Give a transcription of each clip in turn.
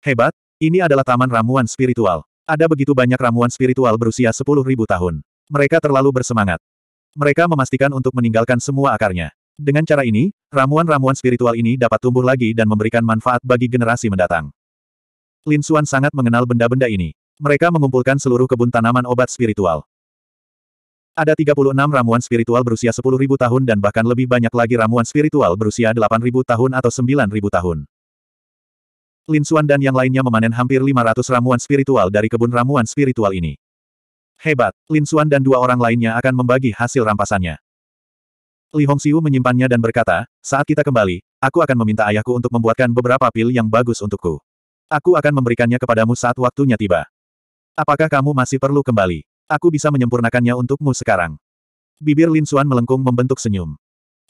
Hebat, ini adalah taman ramuan spiritual. Ada begitu banyak ramuan spiritual berusia 10.000 tahun. Mereka terlalu bersemangat. Mereka memastikan untuk meninggalkan semua akarnya. Dengan cara ini, ramuan-ramuan spiritual ini dapat tumbuh lagi dan memberikan manfaat bagi generasi mendatang. Lin Xuan sangat mengenal benda-benda ini. Mereka mengumpulkan seluruh kebun tanaman obat spiritual. Ada 36 ramuan spiritual berusia 10.000 tahun dan bahkan lebih banyak lagi ramuan spiritual berusia 8.000 tahun atau 9.000 tahun. Lin Xuan dan yang lainnya memanen hampir 500 ramuan spiritual dari kebun ramuan spiritual ini. Hebat, Lin Xuan dan dua orang lainnya akan membagi hasil rampasannya. Li Hongxiu menyimpannya dan berkata, saat kita kembali, aku akan meminta ayahku untuk membuatkan beberapa pil yang bagus untukku. Aku akan memberikannya kepadamu saat waktunya tiba. Apakah kamu masih perlu kembali? Aku bisa menyempurnakannya untukmu sekarang. Bibir Lin Xuan melengkung membentuk senyum.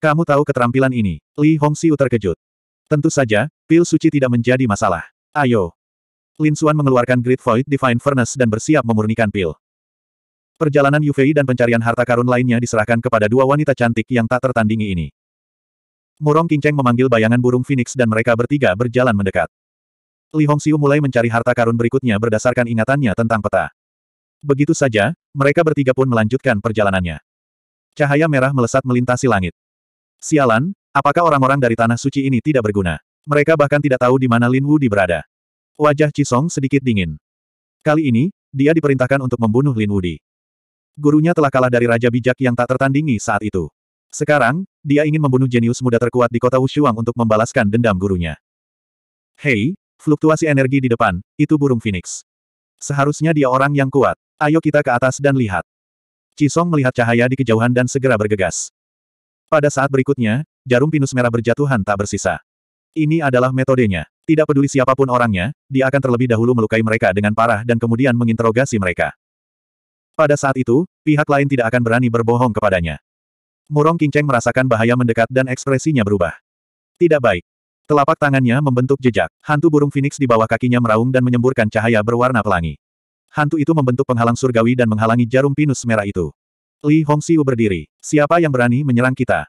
Kamu tahu keterampilan ini? Li Hongxiu terkejut. Tentu saja, pil suci tidak menjadi masalah. Ayo. Lin Xuan mengeluarkan Great Void Divine Furnace dan bersiap memurnikan pil. Perjalanan Yufei dan pencarian harta karun lainnya diserahkan kepada dua wanita cantik yang tak tertandingi ini. Murong Kinceng memanggil bayangan burung Phoenix dan mereka bertiga berjalan mendekat. Li Hongxiu mulai mencari harta karun berikutnya berdasarkan ingatannya tentang peta. Begitu saja, mereka bertiga pun melanjutkan perjalanannya. Cahaya merah melesat melintasi langit. Sialan, Apakah orang-orang dari tanah suci ini tidak berguna? Mereka bahkan tidak tahu di mana Lin Wudi berada. Wajah Cisong sedikit dingin. Kali ini, dia diperintahkan untuk membunuh Lin Wu Di. Gurunya telah kalah dari Raja Bijak yang tak tertandingi saat itu. Sekarang, dia ingin membunuh jenius muda terkuat di kota Wushuang untuk membalaskan dendam gurunya. Hei, fluktuasi energi di depan, itu burung Phoenix. Seharusnya dia orang yang kuat. Ayo kita ke atas dan lihat. Cisong melihat cahaya di kejauhan dan segera bergegas. Pada saat berikutnya, jarum pinus merah berjatuhan tak bersisa. Ini adalah metodenya. Tidak peduli siapapun orangnya, dia akan terlebih dahulu melukai mereka dengan parah dan kemudian menginterogasi mereka. Pada saat itu, pihak lain tidak akan berani berbohong kepadanya. Murong Kinceng merasakan bahaya mendekat dan ekspresinya berubah. Tidak baik. Telapak tangannya membentuk jejak. Hantu burung Phoenix di bawah kakinya meraung dan menyemburkan cahaya berwarna pelangi. Hantu itu membentuk penghalang surgawi dan menghalangi jarum pinus merah itu. Li Hongxiu berdiri. Siapa yang berani menyerang kita?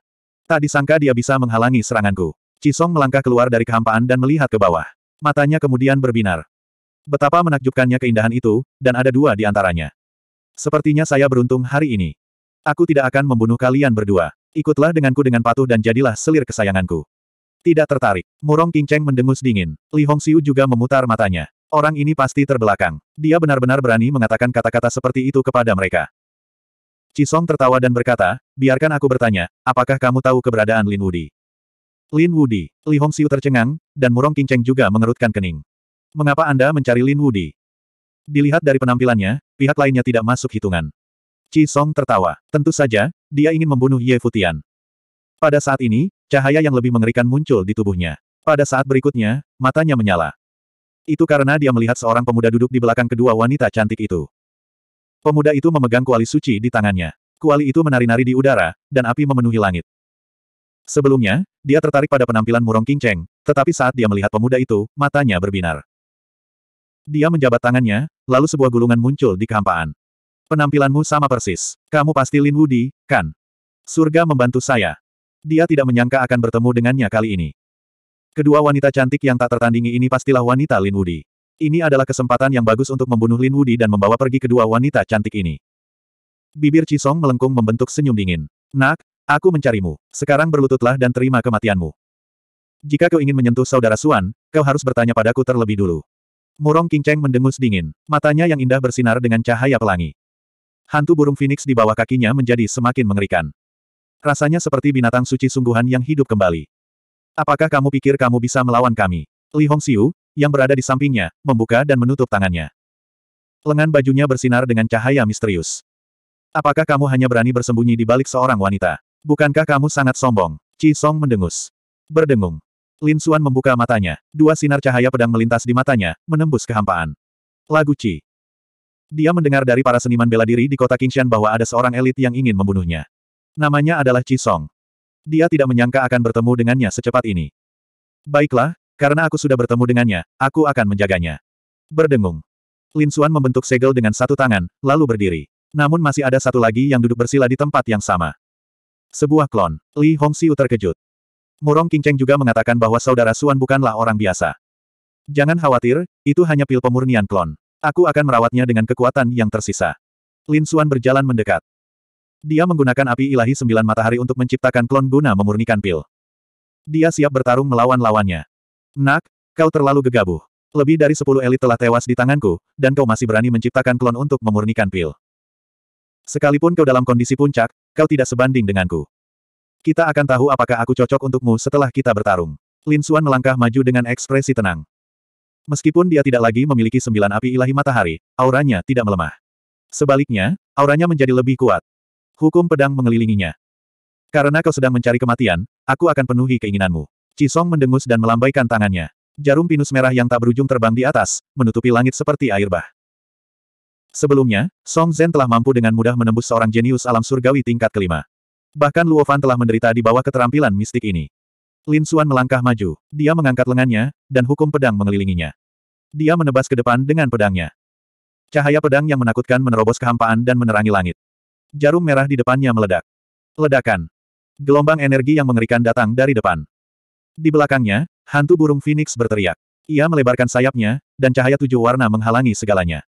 Tak disangka dia bisa menghalangi seranganku. Cisong melangkah keluar dari kehampaan dan melihat ke bawah. Matanya kemudian berbinar. Betapa menakjubkannya keindahan itu, dan ada dua di antaranya. Sepertinya saya beruntung hari ini. Aku tidak akan membunuh kalian berdua. Ikutlah denganku dengan patuh dan jadilah selir kesayanganku. Tidak tertarik. Murong King Cheng mendengus dingin. Li Hongxiu juga memutar matanya. Orang ini pasti terbelakang. Dia benar-benar berani mengatakan kata-kata seperti itu kepada mereka. Cisong tertawa dan berkata, biarkan aku bertanya, apakah kamu tahu keberadaan Lin Wudi? Lin Wudi, Li Hongxiu tercengang, dan Murong Kingcheng juga mengerutkan kening. Mengapa Anda mencari Lin Wudi? Dilihat dari penampilannya, pihak lainnya tidak masuk hitungan. Chi Song tertawa. Tentu saja, dia ingin membunuh Ye Futian. Pada saat ini, cahaya yang lebih mengerikan muncul di tubuhnya. Pada saat berikutnya, matanya menyala. Itu karena dia melihat seorang pemuda duduk di belakang kedua wanita cantik itu. Pemuda itu memegang kuali suci di tangannya. Kuali itu menari-nari di udara, dan api memenuhi langit. Sebelumnya, dia tertarik pada penampilan murong King tetapi saat dia melihat pemuda itu, matanya berbinar. Dia menjabat tangannya, lalu sebuah gulungan muncul di kehampaan. Penampilanmu sama persis. Kamu pasti Lin Wudi, kan? Surga membantu saya. Dia tidak menyangka akan bertemu dengannya kali ini. Kedua wanita cantik yang tak tertandingi ini pastilah wanita Lin Wudi. Ini adalah kesempatan yang bagus untuk membunuh Lin Wudi dan membawa pergi kedua wanita cantik ini. Bibir Cisong melengkung membentuk senyum dingin. Nak, aku mencarimu. Sekarang berlututlah dan terima kematianmu. Jika kau ingin menyentuh saudara Suan, kau harus bertanya padaku terlebih dulu. Murong Kinceng mendengus dingin. Matanya yang indah bersinar dengan cahaya pelangi. Hantu burung Phoenix di bawah kakinya menjadi semakin mengerikan. Rasanya seperti binatang suci sungguhan yang hidup kembali. Apakah kamu pikir kamu bisa melawan kami? Li Hong Hongxiu, yang berada di sampingnya, membuka dan menutup tangannya. Lengan bajunya bersinar dengan cahaya misterius. Apakah kamu hanya berani bersembunyi di balik seorang wanita? Bukankah kamu sangat sombong? Chi Song mendengus. Berdengung. Lin Xuan membuka matanya. Dua sinar cahaya pedang melintas di matanya, menembus kehampaan. Lagu Chi. Dia mendengar dari para seniman bela diri di kota Qingshan bahwa ada seorang elit yang ingin membunuhnya. Namanya adalah Chi Song. Dia tidak menyangka akan bertemu dengannya secepat ini. Baiklah, karena aku sudah bertemu dengannya, aku akan menjaganya. Berdengung. Lin Xuan membentuk segel dengan satu tangan, lalu berdiri. Namun masih ada satu lagi yang duduk bersila di tempat yang sama. Sebuah klon. Li Hongxiu terkejut. Murong King Cheng juga mengatakan bahwa saudara Suan bukanlah orang biasa. Jangan khawatir, itu hanya pil pemurnian klon. Aku akan merawatnya dengan kekuatan yang tersisa. Lin Xuan berjalan mendekat. Dia menggunakan api ilahi sembilan matahari untuk menciptakan klon guna memurnikan pil. Dia siap bertarung melawan lawannya. Nak, kau terlalu gegabah. Lebih dari sepuluh elit telah tewas di tanganku, dan kau masih berani menciptakan klon untuk memurnikan pil. Sekalipun kau dalam kondisi puncak, kau tidak sebanding denganku. Kita akan tahu apakah aku cocok untukmu setelah kita bertarung. Lin Xuan melangkah maju dengan ekspresi tenang. Meskipun dia tidak lagi memiliki sembilan api ilahi matahari, auranya tidak melemah. Sebaliknya, auranya menjadi lebih kuat. Hukum pedang mengelilinginya. Karena kau sedang mencari kematian, aku akan penuhi keinginanmu. Cisong mendengus dan melambaikan tangannya. Jarum pinus merah yang tak berujung terbang di atas, menutupi langit seperti air bah. Sebelumnya, Song Zhen telah mampu dengan mudah menembus seorang jenius alam surgawi tingkat kelima. Bahkan Luo Fan telah menderita di bawah keterampilan mistik ini. Lin Xuan melangkah maju, dia mengangkat lengannya, dan hukum pedang mengelilinginya. Dia menebas ke depan dengan pedangnya. Cahaya pedang yang menakutkan menerobos kehampaan dan menerangi langit. Jarum merah di depannya meledak. Ledakan. Gelombang energi yang mengerikan datang dari depan. Di belakangnya, hantu burung Phoenix berteriak. Ia melebarkan sayapnya, dan cahaya tujuh warna menghalangi segalanya.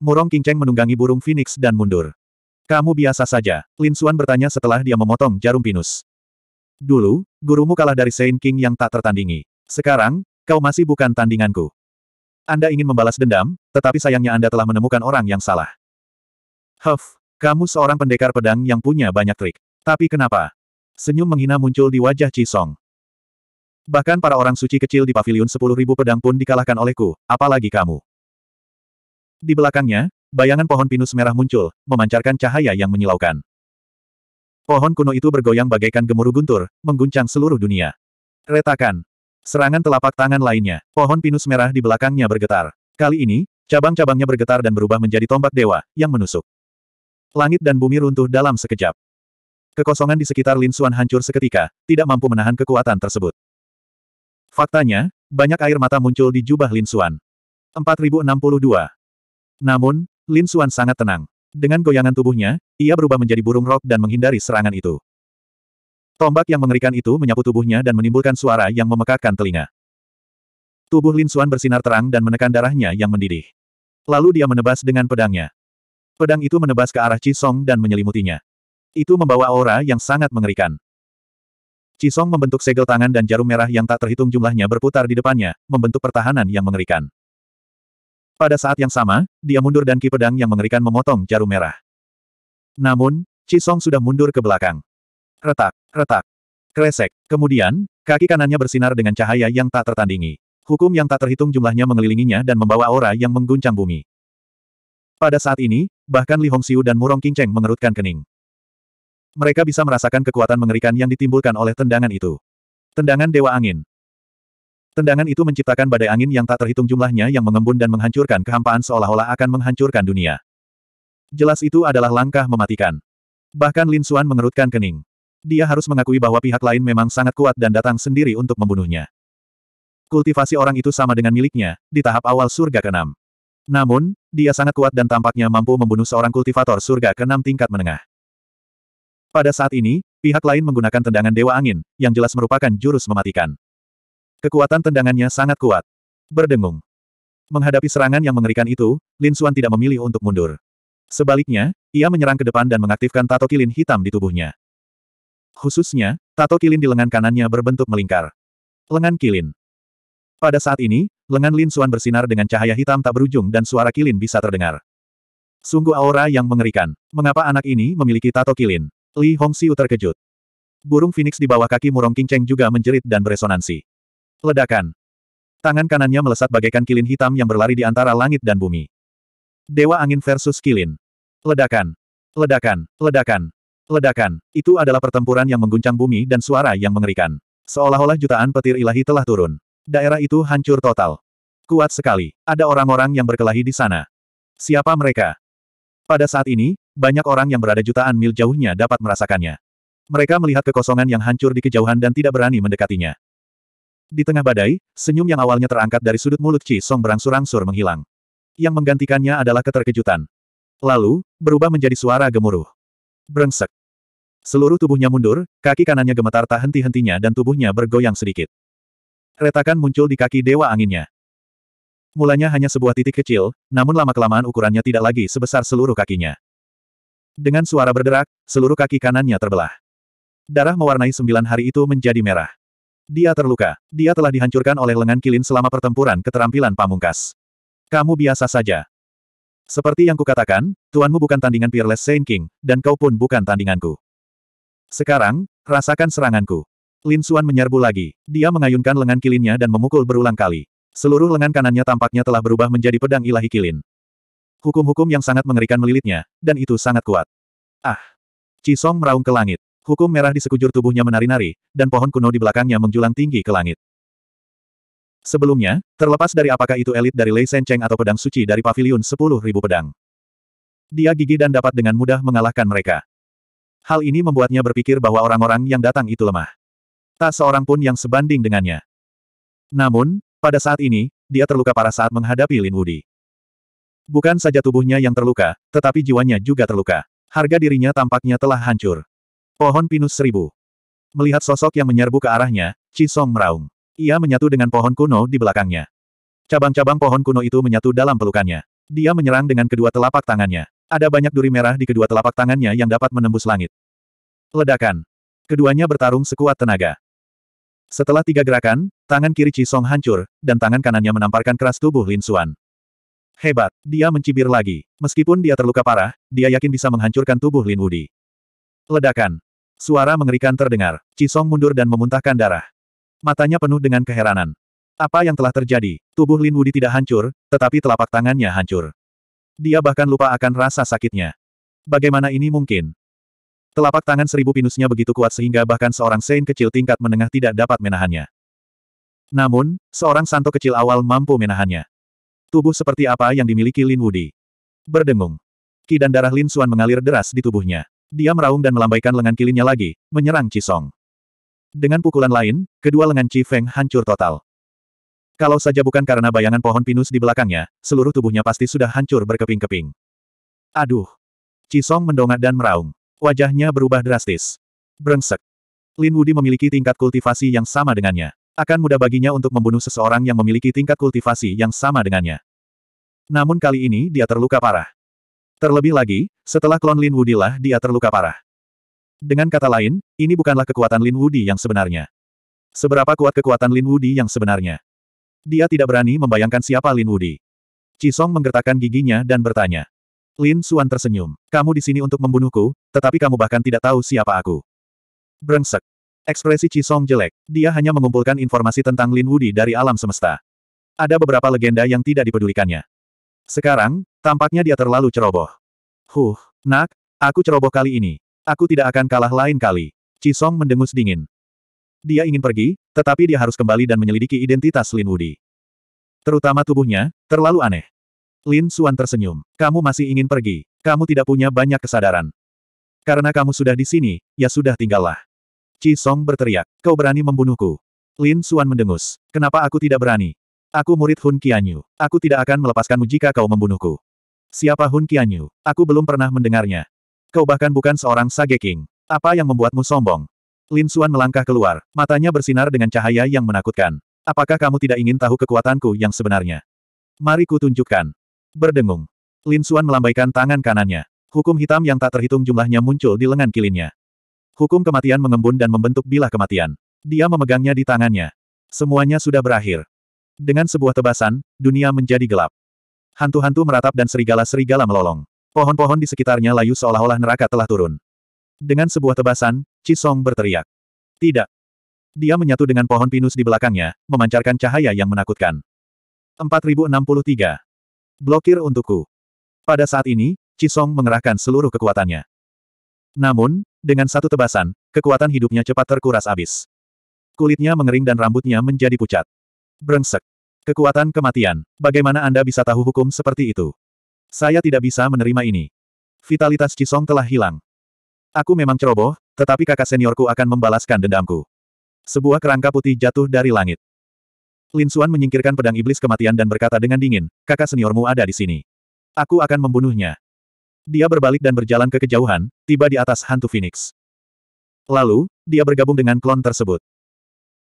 Murong Cheng menunggangi burung Phoenix dan mundur. Kamu biasa saja, Lin Xuan bertanya setelah dia memotong jarum pinus. Dulu, gurumu kalah dari Saint King yang tak tertandingi. Sekarang, kau masih bukan tandinganku. Anda ingin membalas dendam, tetapi sayangnya Anda telah menemukan orang yang salah. Huff, kamu seorang pendekar pedang yang punya banyak trik. Tapi kenapa? Senyum menghina muncul di wajah Chi Song. Bahkan para orang suci kecil di pavilion 10.000 pedang pun dikalahkan olehku, apalagi kamu. Di belakangnya, bayangan pohon pinus merah muncul, memancarkan cahaya yang menyilaukan. Pohon kuno itu bergoyang bagaikan gemuruh guntur, mengguncang seluruh dunia. Retakan. Serangan telapak tangan lainnya, pohon pinus merah di belakangnya bergetar. Kali ini, cabang-cabangnya bergetar dan berubah menjadi tombak dewa, yang menusuk. Langit dan bumi runtuh dalam sekejap. Kekosongan di sekitar Lin Xuan hancur seketika, tidak mampu menahan kekuatan tersebut. Faktanya, banyak air mata muncul di jubah Lin Xuan. 4062. Namun, Lin Xuan sangat tenang. Dengan goyangan tubuhnya, ia berubah menjadi burung rok dan menghindari serangan itu. Tombak yang mengerikan itu menyapu tubuhnya dan menimbulkan suara yang memekakkan telinga. Tubuh Lin Xuan bersinar terang dan menekan darahnya yang mendidih. Lalu dia menebas dengan pedangnya. Pedang itu menebas ke arah Chi Song dan menyelimutinya. Itu membawa aura yang sangat mengerikan. Cisong membentuk segel tangan dan jarum merah yang tak terhitung jumlahnya berputar di depannya, membentuk pertahanan yang mengerikan. Pada saat yang sama, dia mundur dan ki pedang yang mengerikan memotong jarum merah. Namun, Cisong sudah mundur ke belakang. Retak, retak, kresek. Kemudian, kaki kanannya bersinar dengan cahaya yang tak tertandingi. Hukum yang tak terhitung jumlahnya mengelilinginya dan membawa aura yang mengguncang bumi. Pada saat ini, bahkan Li Hongxiu dan Murong Qingcheng mengerutkan kening. Mereka bisa merasakan kekuatan mengerikan yang ditimbulkan oleh tendangan itu. Tendangan Dewa Angin. Tendangan itu menciptakan badai angin yang tak terhitung jumlahnya yang mengembun dan menghancurkan kehampaan seolah-olah akan menghancurkan dunia. Jelas itu adalah langkah mematikan. Bahkan Lin Xuan mengerutkan kening. Dia harus mengakui bahwa pihak lain memang sangat kuat dan datang sendiri untuk membunuhnya. Kultivasi orang itu sama dengan miliknya, di tahap awal surga keenam. Namun, dia sangat kuat dan tampaknya mampu membunuh seorang kultivator surga keenam tingkat menengah. Pada saat ini, pihak lain menggunakan tendangan Dewa Angin, yang jelas merupakan jurus mematikan. Kekuatan tendangannya sangat kuat. Berdengung. Menghadapi serangan yang mengerikan itu, Lin Xuan tidak memilih untuk mundur. Sebaliknya, ia menyerang ke depan dan mengaktifkan tato kilin hitam di tubuhnya. Khususnya, tato kilin di lengan kanannya berbentuk melingkar. Lengan kilin. Pada saat ini, lengan Lin Xuan bersinar dengan cahaya hitam tak berujung dan suara kilin bisa terdengar. Sungguh aura yang mengerikan. Mengapa anak ini memiliki tato kilin? Li Hongxiu terkejut. Burung Phoenix di bawah kaki murong King juga menjerit dan beresonansi. Ledakan. Tangan kanannya melesat bagaikan kilin hitam yang berlari di antara langit dan bumi. Dewa angin versus kilin. Ledakan. Ledakan. Ledakan. Ledakan. Itu adalah pertempuran yang mengguncang bumi dan suara yang mengerikan. Seolah-olah jutaan petir ilahi telah turun. Daerah itu hancur total. Kuat sekali. Ada orang-orang yang berkelahi di sana. Siapa mereka? Pada saat ini, banyak orang yang berada jutaan mil jauhnya dapat merasakannya. Mereka melihat kekosongan yang hancur di kejauhan dan tidak berani mendekatinya. Di tengah badai, senyum yang awalnya terangkat dari sudut mulut Chi Song berangsur-angsur menghilang. Yang menggantikannya adalah keterkejutan. Lalu, berubah menjadi suara gemuruh. Brengsek. Seluruh tubuhnya mundur, kaki kanannya gemetar tak henti-hentinya dan tubuhnya bergoyang sedikit. Retakan muncul di kaki Dewa Anginnya. Mulanya hanya sebuah titik kecil, namun lama-kelamaan ukurannya tidak lagi sebesar seluruh kakinya. Dengan suara berderak, seluruh kaki kanannya terbelah. Darah mewarnai sembilan hari itu menjadi merah. Dia terluka. Dia telah dihancurkan oleh lengan kilin selama pertempuran keterampilan pamungkas. Kamu biasa saja. Seperti yang kukatakan, tuanmu bukan tandingan Peerless Saint King, dan kau pun bukan tandinganku. Sekarang, rasakan seranganku. Lin Suan menyerbu lagi. Dia mengayunkan lengan kilinnya dan memukul berulang kali. Seluruh lengan kanannya tampaknya telah berubah menjadi pedang ilahi kilin. Hukum-hukum yang sangat mengerikan melilitnya, dan itu sangat kuat. Ah! Cisong meraung ke langit. Hukum merah di sekujur tubuhnya menari-nari, dan pohon kuno di belakangnya menjulang tinggi ke langit. Sebelumnya, terlepas dari apakah itu elit dari Lei Sencheng atau pedang suci dari pavilion 10.000 pedang. Dia gigih dan dapat dengan mudah mengalahkan mereka. Hal ini membuatnya berpikir bahwa orang-orang yang datang itu lemah. Tak seorang pun yang sebanding dengannya. Namun, pada saat ini, dia terluka parah saat menghadapi Lin Wudi. Bukan saja tubuhnya yang terluka, tetapi jiwanya juga terluka. Harga dirinya tampaknya telah hancur. Pohon pinus seribu. Melihat sosok yang menyerbu ke arahnya, Song meraung. Ia menyatu dengan pohon kuno di belakangnya. Cabang-cabang pohon kuno itu menyatu dalam pelukannya. Dia menyerang dengan kedua telapak tangannya. Ada banyak duri merah di kedua telapak tangannya yang dapat menembus langit. Ledakan. Keduanya bertarung sekuat tenaga. Setelah tiga gerakan, tangan kiri Song hancur, dan tangan kanannya menamparkan keras tubuh Lin Xuan. Hebat, dia mencibir lagi. Meskipun dia terluka parah, dia yakin bisa menghancurkan tubuh Lin Wudi. Ledakan. Suara mengerikan terdengar. Cisong mundur dan memuntahkan darah. Matanya penuh dengan keheranan. Apa yang telah terjadi? Tubuh Lin Wudi tidak hancur, tetapi telapak tangannya hancur. Dia bahkan lupa akan rasa sakitnya. Bagaimana ini mungkin? Telapak tangan seribu pinusnya begitu kuat sehingga bahkan seorang Sein kecil tingkat menengah tidak dapat menahannya. Namun, seorang Santo kecil awal mampu menahannya. Tubuh seperti apa yang dimiliki Lin Wudi. Berdengung. Ki dan darah Lin Xuan mengalir deras di tubuhnya. Dia meraung dan melambaikan lengan kilinnya lagi, menyerang Cisong. Dengan pukulan lain, kedua lengan Qi Feng hancur total. Kalau saja bukan karena bayangan pohon pinus di belakangnya, seluruh tubuhnya pasti sudah hancur berkeping-keping. Aduh! Cisong mendongak dan meraung. Wajahnya berubah drastis. Brengsek. Lin Wudi memiliki tingkat kultivasi yang sama dengannya akan mudah baginya untuk membunuh seseorang yang memiliki tingkat kultivasi yang sama dengannya. Namun kali ini dia terluka parah. Terlebih lagi, setelah klon Lin Wudilah dia terluka parah. Dengan kata lain, ini bukanlah kekuatan Lin Wudi yang sebenarnya. Seberapa kuat kekuatan Lin Wudi yang sebenarnya? Dia tidak berani membayangkan siapa Lin Wudi. Cisong menggertakkan giginya dan bertanya. Lin Suan tersenyum. Kamu di sini untuk membunuhku, tetapi kamu bahkan tidak tahu siapa aku. Brengsek. Ekspresi Chisong jelek. Dia hanya mengumpulkan informasi tentang Lin Wudi dari alam semesta. Ada beberapa legenda yang tidak dipedulikannya. Sekarang, tampaknya dia terlalu ceroboh. Huh, nak, aku ceroboh kali ini. Aku tidak akan kalah lain kali. Chisong mendengus dingin. Dia ingin pergi, tetapi dia harus kembali dan menyelidiki identitas Lin Wudi. Terutama tubuhnya, terlalu aneh. Lin Suan tersenyum. Kamu masih ingin pergi. Kamu tidak punya banyak kesadaran. Karena kamu sudah di sini, ya sudah tinggallah. Chi Song berteriak. Kau berani membunuhku. Lin Xuan mendengus. Kenapa aku tidak berani? Aku murid Hun Qianyu. Aku tidak akan melepaskanmu jika kau membunuhku. Siapa Hun Qianyu? Aku belum pernah mendengarnya. Kau bahkan bukan seorang Sage King. Apa yang membuatmu sombong? Lin Xuan melangkah keluar. Matanya bersinar dengan cahaya yang menakutkan. Apakah kamu tidak ingin tahu kekuatanku yang sebenarnya? Mari ku tunjukkan. Berdengung. Lin Xuan melambaikan tangan kanannya. Hukum hitam yang tak terhitung jumlahnya muncul di lengan kilinnya. Hukum kematian mengembun dan membentuk bilah kematian. Dia memegangnya di tangannya. Semuanya sudah berakhir. Dengan sebuah tebasan, dunia menjadi gelap. Hantu-hantu meratap dan serigala-serigala melolong. Pohon-pohon di sekitarnya layu seolah-olah neraka telah turun. Dengan sebuah tebasan, Cisong berteriak. Tidak. Dia menyatu dengan pohon pinus di belakangnya, memancarkan cahaya yang menakutkan. 4063. Blokir untukku. Pada saat ini, Cisong mengerahkan seluruh kekuatannya. Namun, dengan satu tebasan, kekuatan hidupnya cepat terkuras abis. Kulitnya mengering dan rambutnya menjadi pucat. Brengsek. Kekuatan kematian. Bagaimana Anda bisa tahu hukum seperti itu? Saya tidak bisa menerima ini. Vitalitas Cisong telah hilang. Aku memang ceroboh, tetapi kakak seniorku akan membalaskan dendamku. Sebuah kerangka putih jatuh dari langit. Lin Suan menyingkirkan pedang iblis kematian dan berkata dengan dingin, kakak seniormu ada di sini. Aku akan membunuhnya dia berbalik dan berjalan ke kejauhan, tiba di atas hantu Phoenix. Lalu, dia bergabung dengan klon tersebut.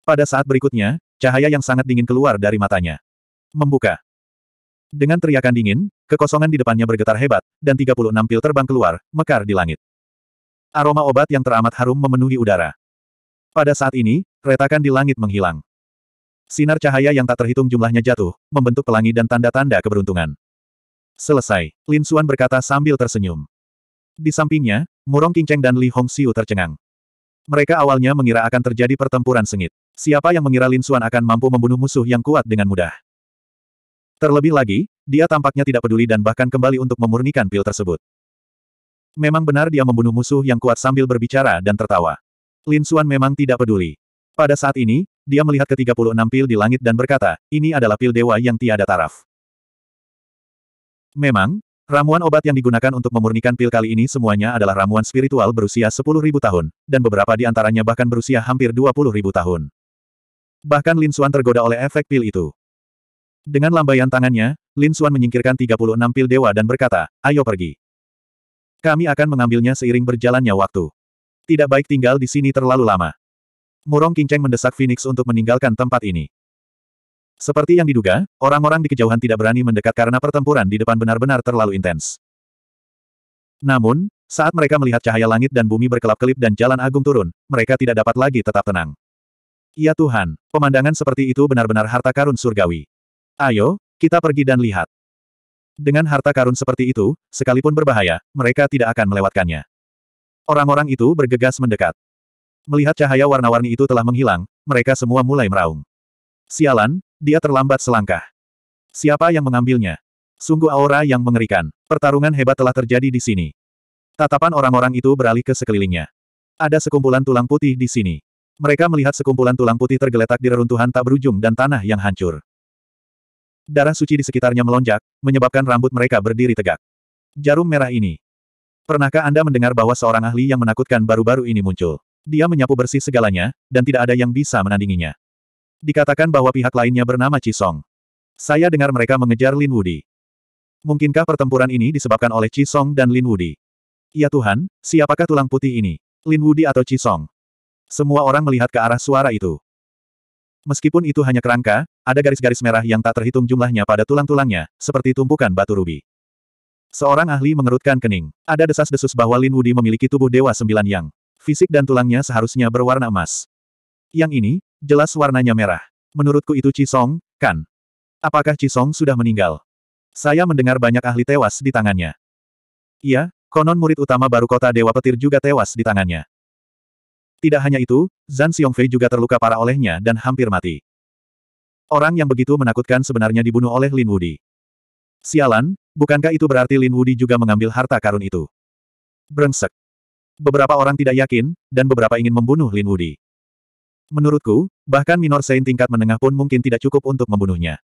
Pada saat berikutnya, cahaya yang sangat dingin keluar dari matanya. Membuka. Dengan teriakan dingin, kekosongan di depannya bergetar hebat, dan 36 pil terbang keluar, mekar di langit. Aroma obat yang teramat harum memenuhi udara. Pada saat ini, retakan di langit menghilang. Sinar cahaya yang tak terhitung jumlahnya jatuh, membentuk pelangi dan tanda-tanda keberuntungan. Selesai, Lin Suan berkata sambil tersenyum. Di sampingnya, Murong Qingcheng dan Li Hong Hongxiu tercengang. Mereka awalnya mengira akan terjadi pertempuran sengit. Siapa yang mengira Lin Suan akan mampu membunuh musuh yang kuat dengan mudah? Terlebih lagi, dia tampaknya tidak peduli dan bahkan kembali untuk memurnikan pil tersebut. Memang benar dia membunuh musuh yang kuat sambil berbicara dan tertawa. Lin Suan memang tidak peduli. Pada saat ini, dia melihat ke-36 pil di langit dan berkata, ini adalah pil dewa yang tiada taraf. Memang, ramuan obat yang digunakan untuk memurnikan pil kali ini semuanya adalah ramuan spiritual berusia 10.000 tahun, dan beberapa di antaranya bahkan berusia hampir 20.000 tahun. Bahkan Lin Xuan tergoda oleh efek pil itu. Dengan lambaian tangannya, Lin Xuan menyingkirkan 36 pil dewa dan berkata, ayo pergi. Kami akan mengambilnya seiring berjalannya waktu. Tidak baik tinggal di sini terlalu lama. Murong Kinceng mendesak Phoenix untuk meninggalkan tempat ini. Seperti yang diduga, orang-orang di kejauhan tidak berani mendekat karena pertempuran di depan benar-benar terlalu intens. Namun, saat mereka melihat cahaya langit dan bumi berkelap-kelip dan jalan agung turun, mereka tidak dapat lagi tetap tenang. Ya Tuhan, pemandangan seperti itu benar-benar harta karun surgawi. Ayo, kita pergi dan lihat. Dengan harta karun seperti itu, sekalipun berbahaya, mereka tidak akan melewatkannya. Orang-orang itu bergegas mendekat. Melihat cahaya warna-warni itu telah menghilang, mereka semua mulai meraung. Sialan, dia terlambat selangkah. Siapa yang mengambilnya? Sungguh aura yang mengerikan. Pertarungan hebat telah terjadi di sini. Tatapan orang-orang itu beralih ke sekelilingnya. Ada sekumpulan tulang putih di sini. Mereka melihat sekumpulan tulang putih tergeletak di reruntuhan tak berujung dan tanah yang hancur. Darah suci di sekitarnya melonjak, menyebabkan rambut mereka berdiri tegak. Jarum merah ini. Pernahkah Anda mendengar bahwa seorang ahli yang menakutkan baru-baru ini muncul? Dia menyapu bersih segalanya, dan tidak ada yang bisa menandinginya dikatakan bahwa pihak lainnya bernama Cisong. Saya dengar mereka mengejar Lin Wudi. Mungkinkah pertempuran ini disebabkan oleh Cisong dan Lin Wudi? Ya Tuhan, siapakah tulang putih ini? Lin Wudi atau Cisong? Semua orang melihat ke arah suara itu. Meskipun itu hanya kerangka, ada garis-garis merah yang tak terhitung jumlahnya pada tulang-tulangnya, seperti tumpukan batu rubi. Seorang ahli mengerutkan kening. Ada desas-desus bahwa Lin Wudi memiliki tubuh dewa sembilan yang. Fisik dan tulangnya seharusnya berwarna emas. Yang ini, Jelas warnanya merah. Menurutku itu Cisong, kan? Apakah Cisong sudah meninggal? Saya mendengar banyak ahli tewas di tangannya. Iya, konon murid utama baru kota Dewa Petir juga tewas di tangannya. Tidak hanya itu, Zhan Xiongfei juga terluka parah olehnya dan hampir mati. Orang yang begitu menakutkan sebenarnya dibunuh oleh Lin Wudi. Sialan, bukankah itu berarti Lin Wudi juga mengambil harta karun itu? Brengsek. Beberapa orang tidak yakin, dan beberapa ingin membunuh Lin Wudi. Menurutku, bahkan minor saint tingkat menengah pun mungkin tidak cukup untuk membunuhnya.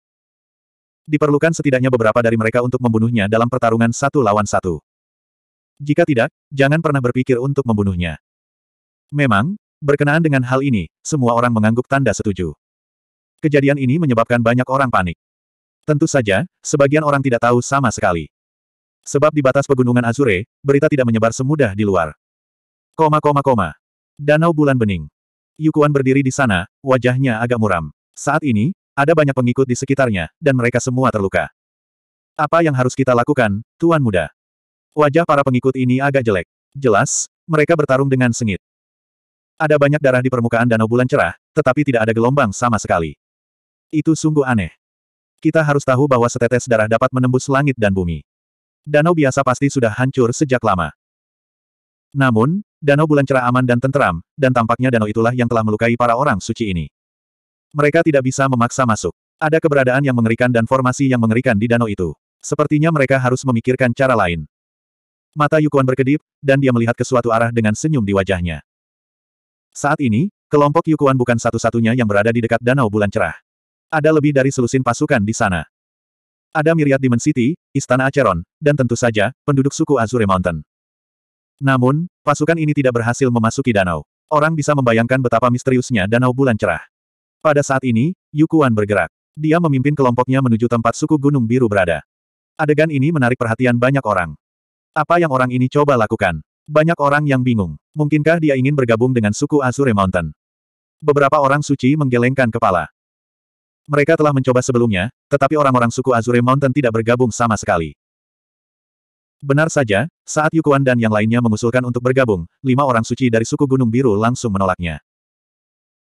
Diperlukan setidaknya beberapa dari mereka untuk membunuhnya dalam pertarungan satu lawan satu. Jika tidak, jangan pernah berpikir untuk membunuhnya. Memang, berkenaan dengan hal ini, semua orang mengangguk tanda setuju. Kejadian ini menyebabkan banyak orang panik. Tentu saja, sebagian orang tidak tahu sama sekali. Sebab di batas pegunungan Azure, berita tidak menyebar semudah di luar. Koma koma koma. Danau bulan bening. Yukuan berdiri di sana, wajahnya agak muram. Saat ini, ada banyak pengikut di sekitarnya, dan mereka semua terluka. Apa yang harus kita lakukan, Tuan Muda? Wajah para pengikut ini agak jelek. Jelas, mereka bertarung dengan sengit. Ada banyak darah di permukaan danau bulan cerah, tetapi tidak ada gelombang sama sekali. Itu sungguh aneh. Kita harus tahu bahwa setetes darah dapat menembus langit dan bumi. Danau biasa pasti sudah hancur sejak lama. Namun, danau bulan cerah aman dan tenteram, dan tampaknya danau itulah yang telah melukai para orang suci ini. Mereka tidak bisa memaksa masuk. Ada keberadaan yang mengerikan dan formasi yang mengerikan di danau itu. Sepertinya mereka harus memikirkan cara lain. Mata Yukuan berkedip, dan dia melihat ke suatu arah dengan senyum di wajahnya. Saat ini, kelompok Yukuan bukan satu-satunya yang berada di dekat danau bulan cerah. Ada lebih dari selusin pasukan di sana. Ada Demon Dimensity, Istana Acheron, dan tentu saja, penduduk suku Azure Mountain. Namun, pasukan ini tidak berhasil memasuki danau. Orang bisa membayangkan betapa misteriusnya danau bulan cerah. Pada saat ini, Yukuan bergerak. Dia memimpin kelompoknya menuju tempat suku Gunung Biru berada. Adegan ini menarik perhatian banyak orang. Apa yang orang ini coba lakukan? Banyak orang yang bingung. Mungkinkah dia ingin bergabung dengan suku Azure Mountain? Beberapa orang suci menggelengkan kepala. Mereka telah mencoba sebelumnya, tetapi orang-orang suku Azure Mountain tidak bergabung sama sekali. Benar saja, saat Yukuan dan yang lainnya mengusulkan untuk bergabung, lima orang suci dari suku Gunung Biru langsung menolaknya.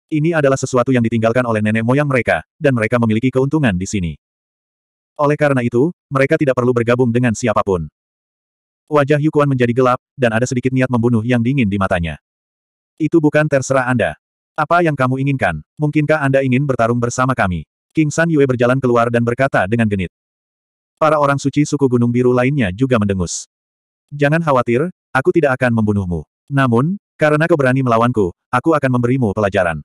Ini adalah sesuatu yang ditinggalkan oleh nenek moyang mereka, dan mereka memiliki keuntungan di sini. Oleh karena itu, mereka tidak perlu bergabung dengan siapapun. Wajah Yukuan menjadi gelap, dan ada sedikit niat membunuh yang dingin di matanya. Itu bukan terserah Anda. Apa yang kamu inginkan? Mungkinkah Anda ingin bertarung bersama kami? King San Yue berjalan keluar dan berkata dengan genit. Para orang suci suku Gunung Biru lainnya juga mendengus. Jangan khawatir, aku tidak akan membunuhmu. Namun, karena kau berani melawanku, aku akan memberimu pelajaran.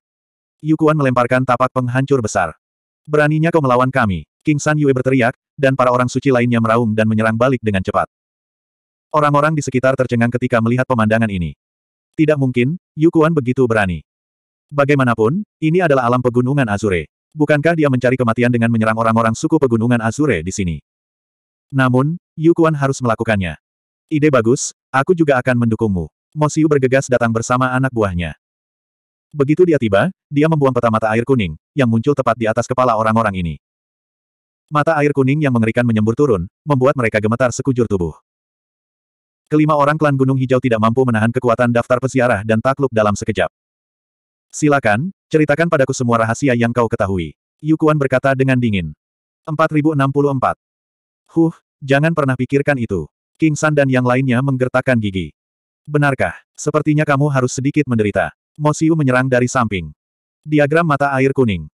Yukuan melemparkan tapak penghancur besar. Beraninya kau melawan kami, King San Yue berteriak, dan para orang suci lainnya meraung dan menyerang balik dengan cepat. Orang-orang di sekitar tercengang ketika melihat pemandangan ini. Tidak mungkin, Yukuan begitu berani. Bagaimanapun, ini adalah alam pegunungan Azure. Bukankah dia mencari kematian dengan menyerang orang-orang suku pegunungan Azure di sini? Namun, Yukuan harus melakukannya. Ide bagus, aku juga akan mendukungmu. Mosiu bergegas datang bersama anak buahnya. Begitu dia tiba, dia membuang peta mata air kuning, yang muncul tepat di atas kepala orang-orang ini. Mata air kuning yang mengerikan menyembur turun, membuat mereka gemetar sekujur tubuh. Kelima orang klan Gunung Hijau tidak mampu menahan kekuatan daftar pesiarah dan takluk dalam sekejap. Silakan, ceritakan padaku semua rahasia yang kau ketahui. Yukuan berkata dengan dingin. 4064. Huh, jangan pernah pikirkan itu. King San dan yang lainnya menggertakkan gigi. Benarkah? Sepertinya kamu harus sedikit menderita. Mosiu menyerang dari samping. Diagram mata air kuning.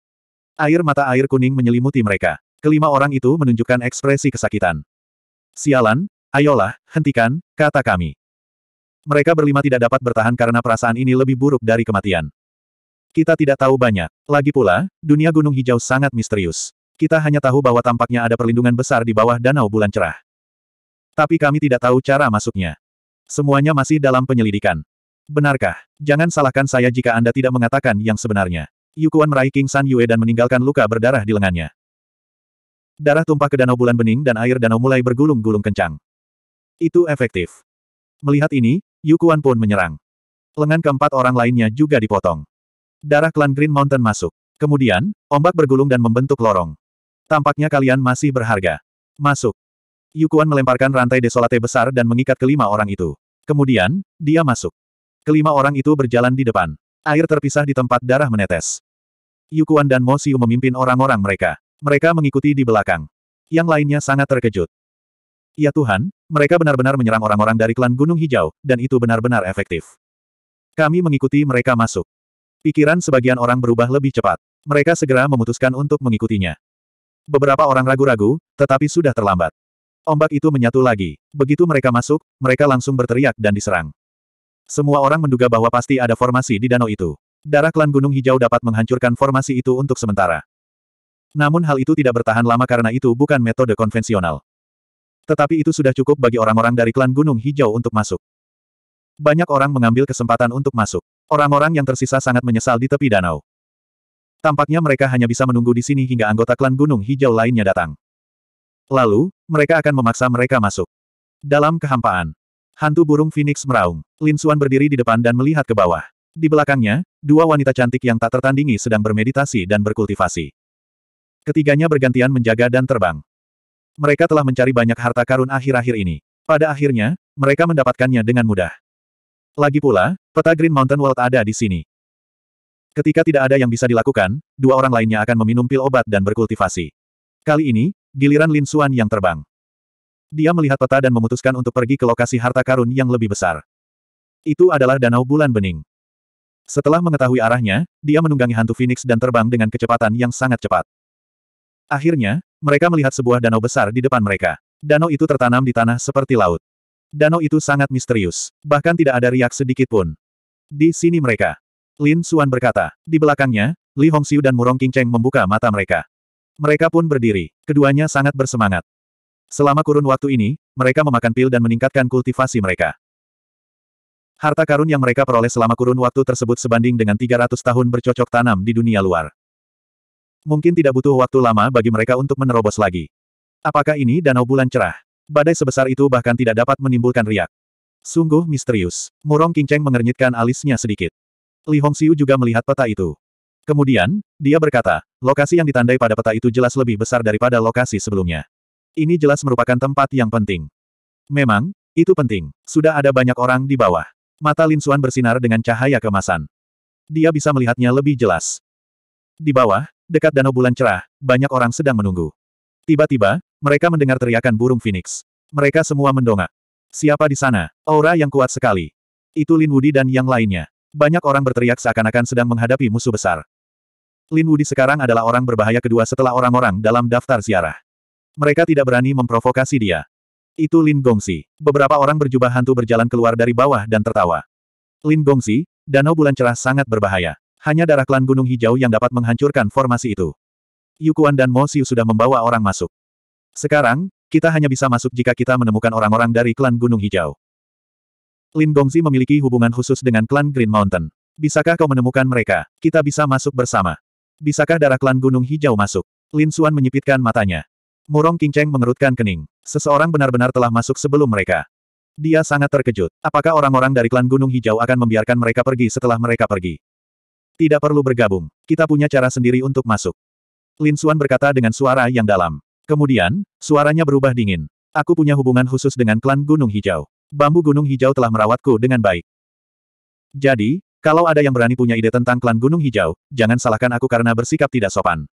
Air mata air kuning menyelimuti mereka. Kelima orang itu menunjukkan ekspresi kesakitan. Sialan, ayolah, hentikan, kata kami. Mereka berlima tidak dapat bertahan karena perasaan ini lebih buruk dari kematian. Kita tidak tahu banyak. Lagi pula, dunia Gunung Hijau sangat misterius. Kita hanya tahu bahwa tampaknya ada perlindungan besar di bawah danau bulan cerah. Tapi kami tidak tahu cara masuknya. Semuanya masih dalam penyelidikan. Benarkah? Jangan salahkan saya jika Anda tidak mengatakan yang sebenarnya. Yukuan meraih King San Yue dan meninggalkan luka berdarah di lengannya. Darah tumpah ke danau bulan bening dan air danau mulai bergulung-gulung kencang. Itu efektif. Melihat ini, Yukuan pun menyerang. Lengan keempat orang lainnya juga dipotong. Darah klan Green Mountain masuk. Kemudian, ombak bergulung dan membentuk lorong. Tampaknya kalian masih berharga. Masuk. Yukuan melemparkan rantai desolate besar dan mengikat kelima orang itu. Kemudian, dia masuk. Kelima orang itu berjalan di depan. Air terpisah di tempat darah menetes. Yukuan dan Mo Xiu memimpin orang-orang mereka. Mereka mengikuti di belakang. Yang lainnya sangat terkejut. Ya Tuhan, mereka benar-benar menyerang orang-orang dari klan Gunung Hijau, dan itu benar-benar efektif. Kami mengikuti mereka masuk. Pikiran sebagian orang berubah lebih cepat. Mereka segera memutuskan untuk mengikutinya. Beberapa orang ragu-ragu, tetapi sudah terlambat. Ombak itu menyatu lagi. Begitu mereka masuk, mereka langsung berteriak dan diserang. Semua orang menduga bahwa pasti ada formasi di danau itu. Darah klan Gunung Hijau dapat menghancurkan formasi itu untuk sementara. Namun hal itu tidak bertahan lama karena itu bukan metode konvensional. Tetapi itu sudah cukup bagi orang-orang dari klan Gunung Hijau untuk masuk. Banyak orang mengambil kesempatan untuk masuk. Orang-orang yang tersisa sangat menyesal di tepi danau. Tampaknya mereka hanya bisa menunggu di sini hingga anggota klan Gunung Hijau lainnya datang. Lalu, mereka akan memaksa mereka masuk. Dalam kehampaan, hantu burung Phoenix meraung. Lin Xuan berdiri di depan dan melihat ke bawah. Di belakangnya, dua wanita cantik yang tak tertandingi sedang bermeditasi dan berkultivasi. Ketiganya bergantian menjaga dan terbang. Mereka telah mencari banyak harta karun akhir-akhir ini. Pada akhirnya, mereka mendapatkannya dengan mudah. Lagi pula, peta Green Mountain World ada di sini. Ketika tidak ada yang bisa dilakukan, dua orang lainnya akan meminum pil obat dan berkultivasi. Kali ini, giliran Lin Suan yang terbang. Dia melihat peta dan memutuskan untuk pergi ke lokasi harta karun yang lebih besar. Itu adalah Danau Bulan Bening. Setelah mengetahui arahnya, dia menunggangi hantu Phoenix dan terbang dengan kecepatan yang sangat cepat. Akhirnya, mereka melihat sebuah danau besar di depan mereka. Danau itu tertanam di tanah seperti laut. Danau itu sangat misterius, bahkan tidak ada riak sedikit pun. Di sini mereka. Lin Suan berkata. Di belakangnya, Li Hongxiu dan Murong Qingcheng membuka mata mereka. Mereka pun berdiri. Keduanya sangat bersemangat. Selama kurun waktu ini, mereka memakan pil dan meningkatkan kultivasi mereka. Harta karun yang mereka peroleh selama kurun waktu tersebut sebanding dengan 300 tahun bercocok tanam di dunia luar. Mungkin tidak butuh waktu lama bagi mereka untuk menerobos lagi. Apakah ini danau bulan cerah? Badai sebesar itu bahkan tidak dapat menimbulkan riak. Sungguh misterius. Murong Qingcheng mengernyitkan alisnya sedikit. Li Hongxiu juga melihat peta itu. Kemudian, dia berkata, lokasi yang ditandai pada peta itu jelas lebih besar daripada lokasi sebelumnya. Ini jelas merupakan tempat yang penting. Memang, itu penting. Sudah ada banyak orang di bawah. Mata Lin Xuan bersinar dengan cahaya kemasan. Dia bisa melihatnya lebih jelas. Di bawah, dekat danau bulan cerah, banyak orang sedang menunggu. Tiba-tiba, mereka mendengar teriakan burung phoenix. Mereka semua mendongak. Siapa di sana? Aura yang kuat sekali. Itu Lin Wudi dan yang lainnya. Banyak orang berteriak seakan-akan sedang menghadapi musuh besar. Lin Wudi sekarang adalah orang berbahaya kedua setelah orang-orang dalam daftar ziarah. Mereka tidak berani memprovokasi dia. Itu Lin Gongsi. Beberapa orang berjubah hantu berjalan keluar dari bawah dan tertawa. Lin Gongsi, danau bulan cerah sangat berbahaya. Hanya darah klan Gunung Hijau yang dapat menghancurkan formasi itu. Yukuan dan Mo Xiu sudah membawa orang masuk. Sekarang, kita hanya bisa masuk jika kita menemukan orang-orang dari klan Gunung Hijau. Lin Gongzi memiliki hubungan khusus dengan klan Green Mountain. Bisakah kau menemukan mereka? Kita bisa masuk bersama. Bisakah darah klan Gunung Hijau masuk? Lin Xuan menyipitkan matanya. Murong Qingcheng mengerutkan kening. Seseorang benar-benar telah masuk sebelum mereka. Dia sangat terkejut. Apakah orang-orang dari klan Gunung Hijau akan membiarkan mereka pergi setelah mereka pergi? Tidak perlu bergabung. Kita punya cara sendiri untuk masuk. Lin Xuan berkata dengan suara yang dalam. Kemudian, suaranya berubah dingin. Aku punya hubungan khusus dengan klan Gunung Hijau. Bambu Gunung Hijau telah merawatku dengan baik. Jadi, kalau ada yang berani punya ide tentang klan Gunung Hijau, jangan salahkan aku karena bersikap tidak sopan.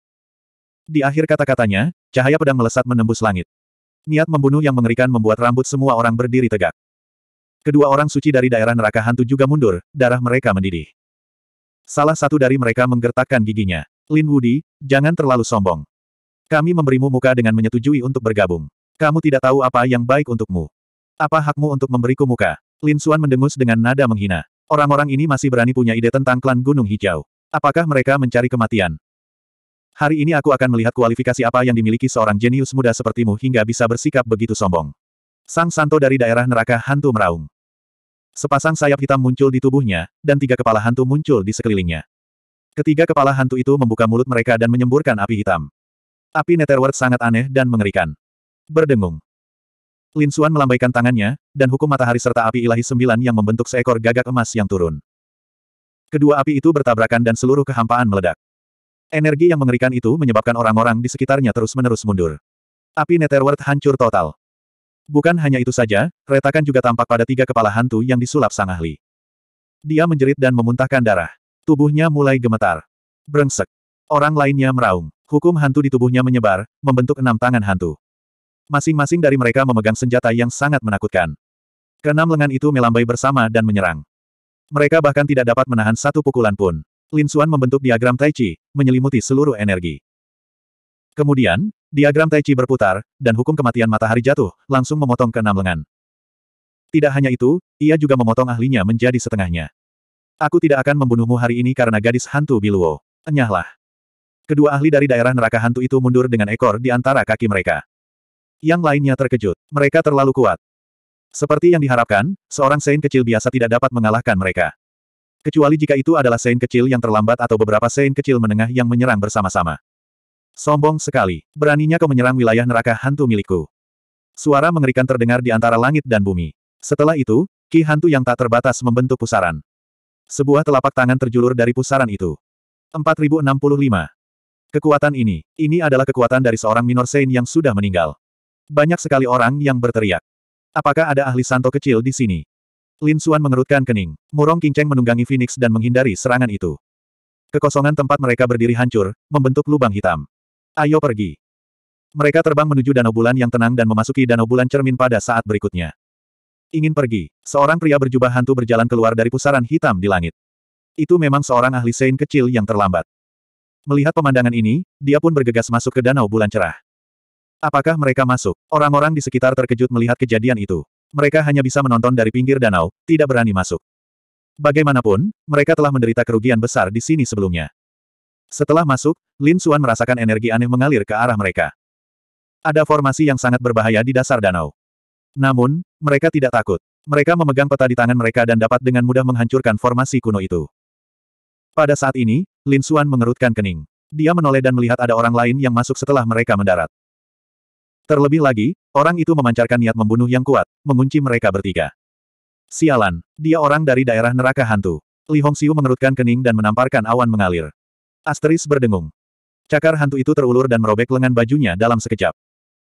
Di akhir kata-katanya, cahaya pedang melesat menembus langit. Niat membunuh yang mengerikan membuat rambut semua orang berdiri tegak. Kedua orang suci dari daerah neraka hantu juga mundur, darah mereka mendidih. Salah satu dari mereka menggertakkan giginya. Lin Wudi, jangan terlalu sombong. Kami memberimu muka dengan menyetujui untuk bergabung. Kamu tidak tahu apa yang baik untukmu. Apa hakmu untuk memberiku muka? Lin Suan mendengus dengan nada menghina. Orang-orang ini masih berani punya ide tentang klan Gunung Hijau. Apakah mereka mencari kematian? Hari ini aku akan melihat kualifikasi apa yang dimiliki seorang jenius muda sepertimu hingga bisa bersikap begitu sombong. Sang Santo dari daerah neraka hantu meraung. Sepasang sayap hitam muncul di tubuhnya, dan tiga kepala hantu muncul di sekelilingnya. Ketiga kepala hantu itu membuka mulut mereka dan menyemburkan api hitam. Api Netherworld sangat aneh dan mengerikan. Berdengung. Lin Xuan melambaikan tangannya, dan hukum matahari serta api ilahi sembilan yang membentuk seekor gagak emas yang turun. Kedua api itu bertabrakan dan seluruh kehampaan meledak. Energi yang mengerikan itu menyebabkan orang-orang di sekitarnya terus-menerus mundur. Api Netherworld hancur total. Bukan hanya itu saja, retakan juga tampak pada tiga kepala hantu yang disulap sang ahli. Dia menjerit dan memuntahkan darah. Tubuhnya mulai gemetar. Brengsek. Orang lainnya meraung. Hukum hantu di tubuhnya menyebar, membentuk enam tangan hantu. Masing-masing dari mereka memegang senjata yang sangat menakutkan. Keenam lengan itu melambai bersama dan menyerang. Mereka bahkan tidak dapat menahan satu pukulan pun. Lin Xuan membentuk diagram Tai Chi, menyelimuti seluruh energi. Kemudian, diagram Tai Chi berputar, dan hukum kematian matahari jatuh, langsung memotong keenam lengan. Tidak hanya itu, ia juga memotong ahlinya menjadi setengahnya. Aku tidak akan membunuhmu hari ini karena gadis hantu Biluo. Enyahlah. Kedua ahli dari daerah neraka hantu itu mundur dengan ekor di antara kaki mereka. Yang lainnya terkejut. Mereka terlalu kuat. Seperti yang diharapkan, seorang Sein kecil biasa tidak dapat mengalahkan mereka. Kecuali jika itu adalah Sein kecil yang terlambat atau beberapa Sein kecil menengah yang menyerang bersama-sama. Sombong sekali. Beraninya kau menyerang wilayah neraka hantu milikku. Suara mengerikan terdengar di antara langit dan bumi. Setelah itu, ki hantu yang tak terbatas membentuk pusaran. Sebuah telapak tangan terjulur dari pusaran itu. 4065. Kekuatan ini, ini adalah kekuatan dari seorang minor Sein yang sudah meninggal. Banyak sekali orang yang berteriak. Apakah ada ahli santo kecil di sini? Lin Xuan mengerutkan kening. Murong King Cheng menunggangi Phoenix dan menghindari serangan itu. Kekosongan tempat mereka berdiri hancur, membentuk lubang hitam. Ayo pergi. Mereka terbang menuju danau bulan yang tenang dan memasuki danau bulan cermin pada saat berikutnya. Ingin pergi, seorang pria berjubah hantu berjalan keluar dari pusaran hitam di langit. Itu memang seorang ahli sein kecil yang terlambat. Melihat pemandangan ini, dia pun bergegas masuk ke danau bulan cerah. Apakah mereka masuk? Orang-orang di sekitar terkejut melihat kejadian itu. Mereka hanya bisa menonton dari pinggir danau, tidak berani masuk. Bagaimanapun, mereka telah menderita kerugian besar di sini sebelumnya. Setelah masuk, Lin Xuan merasakan energi aneh mengalir ke arah mereka. Ada formasi yang sangat berbahaya di dasar danau. Namun, mereka tidak takut. Mereka memegang peta di tangan mereka dan dapat dengan mudah menghancurkan formasi kuno itu. Pada saat ini, Lin Xuan mengerutkan kening. Dia menoleh dan melihat ada orang lain yang masuk setelah mereka mendarat. Terlebih lagi, orang itu memancarkan niat membunuh yang kuat, mengunci mereka bertiga. Sialan, dia orang dari daerah neraka hantu. Li Hongxiu mengerutkan kening dan menamparkan awan mengalir. Asteris berdengung. Cakar hantu itu terulur dan merobek lengan bajunya dalam sekejap.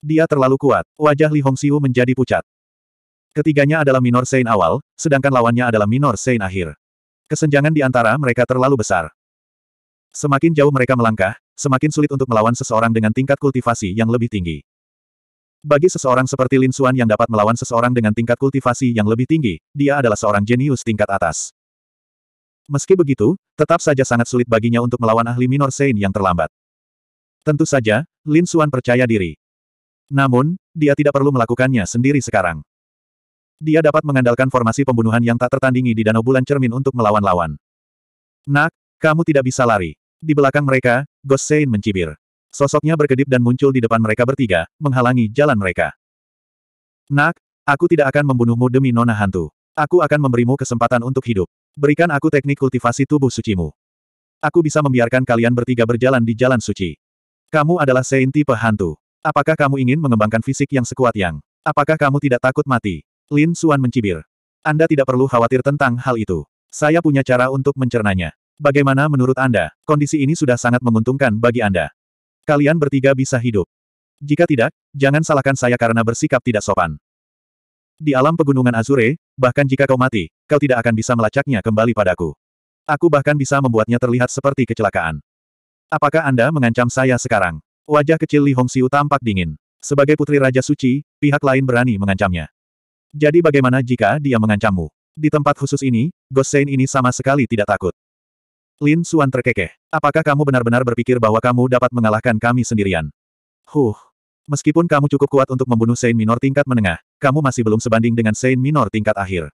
Dia terlalu kuat, wajah Li Hongxiu menjadi pucat. Ketiganya adalah minor Sein awal, sedangkan lawannya adalah minor Sein akhir. Kesenjangan di antara mereka terlalu besar. Semakin jauh mereka melangkah, semakin sulit untuk melawan seseorang dengan tingkat kultivasi yang lebih tinggi. Bagi seseorang seperti Lin Xuan yang dapat melawan seseorang dengan tingkat kultivasi yang lebih tinggi, dia adalah seorang jenius tingkat atas. Meski begitu, tetap saja sangat sulit baginya untuk melawan ahli minor Sein yang terlambat. Tentu saja, Lin Xuan percaya diri. Namun, dia tidak perlu melakukannya sendiri sekarang. Dia dapat mengandalkan formasi pembunuhan yang tak tertandingi di Danau Bulan Cermin untuk melawan lawan. Nak, kamu tidak bisa lari. Di belakang mereka, Ghost Sein mencibir. Sosoknya berkedip dan muncul di depan mereka bertiga, menghalangi jalan mereka. Nak, aku tidak akan membunuhmu demi nona hantu. Aku akan memberimu kesempatan untuk hidup. Berikan aku teknik kultivasi tubuh sucimu. Aku bisa membiarkan kalian bertiga berjalan di jalan suci. Kamu adalah Saint tipe hantu. Apakah kamu ingin mengembangkan fisik yang sekuat yang? Apakah kamu tidak takut mati? Lin Suan mencibir. Anda tidak perlu khawatir tentang hal itu. Saya punya cara untuk mencernanya. Bagaimana menurut Anda? Kondisi ini sudah sangat menguntungkan bagi Anda. Kalian bertiga bisa hidup. Jika tidak, jangan salahkan saya karena bersikap tidak sopan. Di alam pegunungan Azure, bahkan jika kau mati, kau tidak akan bisa melacaknya kembali padaku. Aku bahkan bisa membuatnya terlihat seperti kecelakaan. Apakah Anda mengancam saya sekarang? Wajah kecil Li Hongxiu tampak dingin. Sebagai putri Raja Suci, pihak lain berani mengancamnya. Jadi bagaimana jika dia mengancammu? Di tempat khusus ini, Gosein ini sama sekali tidak takut. Lin Suan terkekeh. Apakah kamu benar-benar berpikir bahwa kamu dapat mengalahkan kami sendirian? Huh. Meskipun kamu cukup kuat untuk membunuh Saint Minor tingkat menengah, kamu masih belum sebanding dengan Saint Minor tingkat akhir.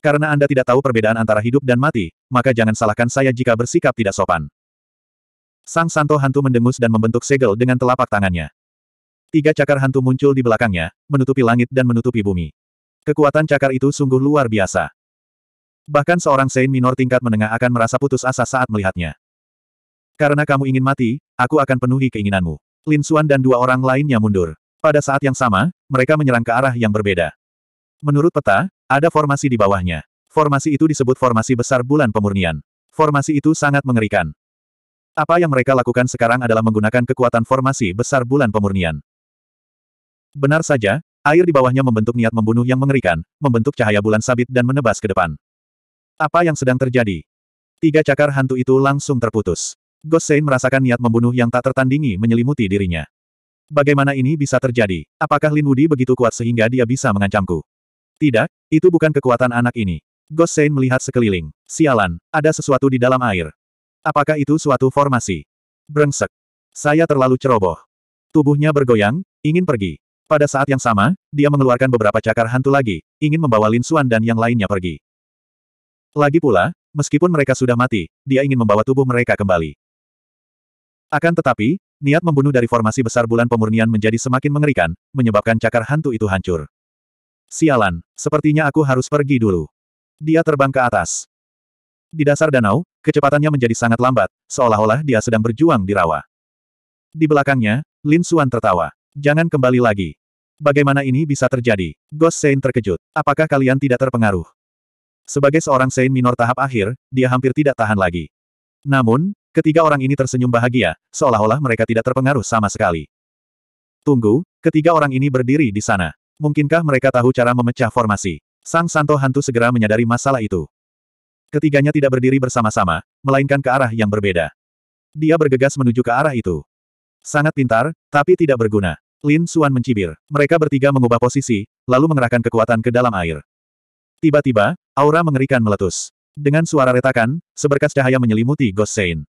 Karena Anda tidak tahu perbedaan antara hidup dan mati, maka jangan salahkan saya jika bersikap tidak sopan. Sang Santo Hantu mendengus dan membentuk segel dengan telapak tangannya. Tiga cakar hantu muncul di belakangnya, menutupi langit dan menutupi bumi. Kekuatan cakar itu sungguh luar biasa. Bahkan seorang Saint Minor tingkat menengah akan merasa putus asa saat melihatnya. Karena kamu ingin mati, aku akan penuhi keinginanmu. Lin Xuan dan dua orang lainnya mundur. Pada saat yang sama, mereka menyerang ke arah yang berbeda. Menurut peta, ada formasi di bawahnya. Formasi itu disebut formasi besar bulan pemurnian. Formasi itu sangat mengerikan. Apa yang mereka lakukan sekarang adalah menggunakan kekuatan formasi besar bulan pemurnian. Benar saja, air di bawahnya membentuk niat membunuh yang mengerikan, membentuk cahaya bulan sabit dan menebas ke depan. Apa yang sedang terjadi? Tiga cakar hantu itu langsung terputus. Gosein merasakan niat membunuh yang tak tertandingi menyelimuti dirinya. Bagaimana ini bisa terjadi? Apakah Lin Wudi begitu kuat sehingga dia bisa mengancamku? Tidak, itu bukan kekuatan anak ini. Gosein melihat sekeliling. Sialan, ada sesuatu di dalam air. Apakah itu suatu formasi? Brengsek. Saya terlalu ceroboh. Tubuhnya bergoyang, ingin pergi. Pada saat yang sama, dia mengeluarkan beberapa cakar hantu lagi, ingin membawa Lin Suan dan yang lainnya pergi. Lagi pula, meskipun mereka sudah mati, dia ingin membawa tubuh mereka kembali. Akan tetapi, niat membunuh dari formasi besar bulan pemurnian menjadi semakin mengerikan, menyebabkan cakar hantu itu hancur. Sialan, sepertinya aku harus pergi dulu. Dia terbang ke atas. Di dasar danau, kecepatannya menjadi sangat lambat, seolah-olah dia sedang berjuang di rawa. Di belakangnya, Lin Suan tertawa. Jangan kembali lagi. Bagaimana ini bisa terjadi? Ghost Saint terkejut. Apakah kalian tidak terpengaruh? Sebagai seorang Saint Minor tahap akhir, dia hampir tidak tahan lagi. Namun, ketiga orang ini tersenyum bahagia, seolah-olah mereka tidak terpengaruh sama sekali. Tunggu, ketiga orang ini berdiri di sana. Mungkinkah mereka tahu cara memecah formasi? Sang Santo Hantu segera menyadari masalah itu. Ketiganya tidak berdiri bersama-sama, melainkan ke arah yang berbeda. Dia bergegas menuju ke arah itu. Sangat pintar, tapi tidak berguna. Lin Suan mencibir. Mereka bertiga mengubah posisi, lalu mengerahkan kekuatan ke dalam air. Tiba-tiba, Aura mengerikan meletus. Dengan suara retakan, seberkas cahaya menyelimuti Ghost Saint.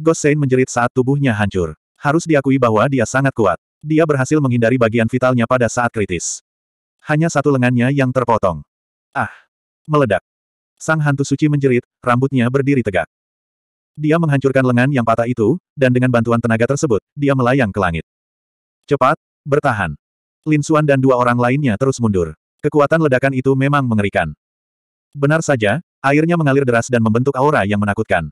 Ghost Saint menjerit saat tubuhnya hancur. Harus diakui bahwa dia sangat kuat. Dia berhasil menghindari bagian vitalnya pada saat kritis. Hanya satu lengannya yang terpotong. Ah! Meledak. Sang hantu suci menjerit, rambutnya berdiri tegak. Dia menghancurkan lengan yang patah itu, dan dengan bantuan tenaga tersebut, dia melayang ke langit. Cepat, bertahan. Lin Xuan dan dua orang lainnya terus mundur. Kekuatan ledakan itu memang mengerikan. Benar saja, airnya mengalir deras dan membentuk aura yang menakutkan.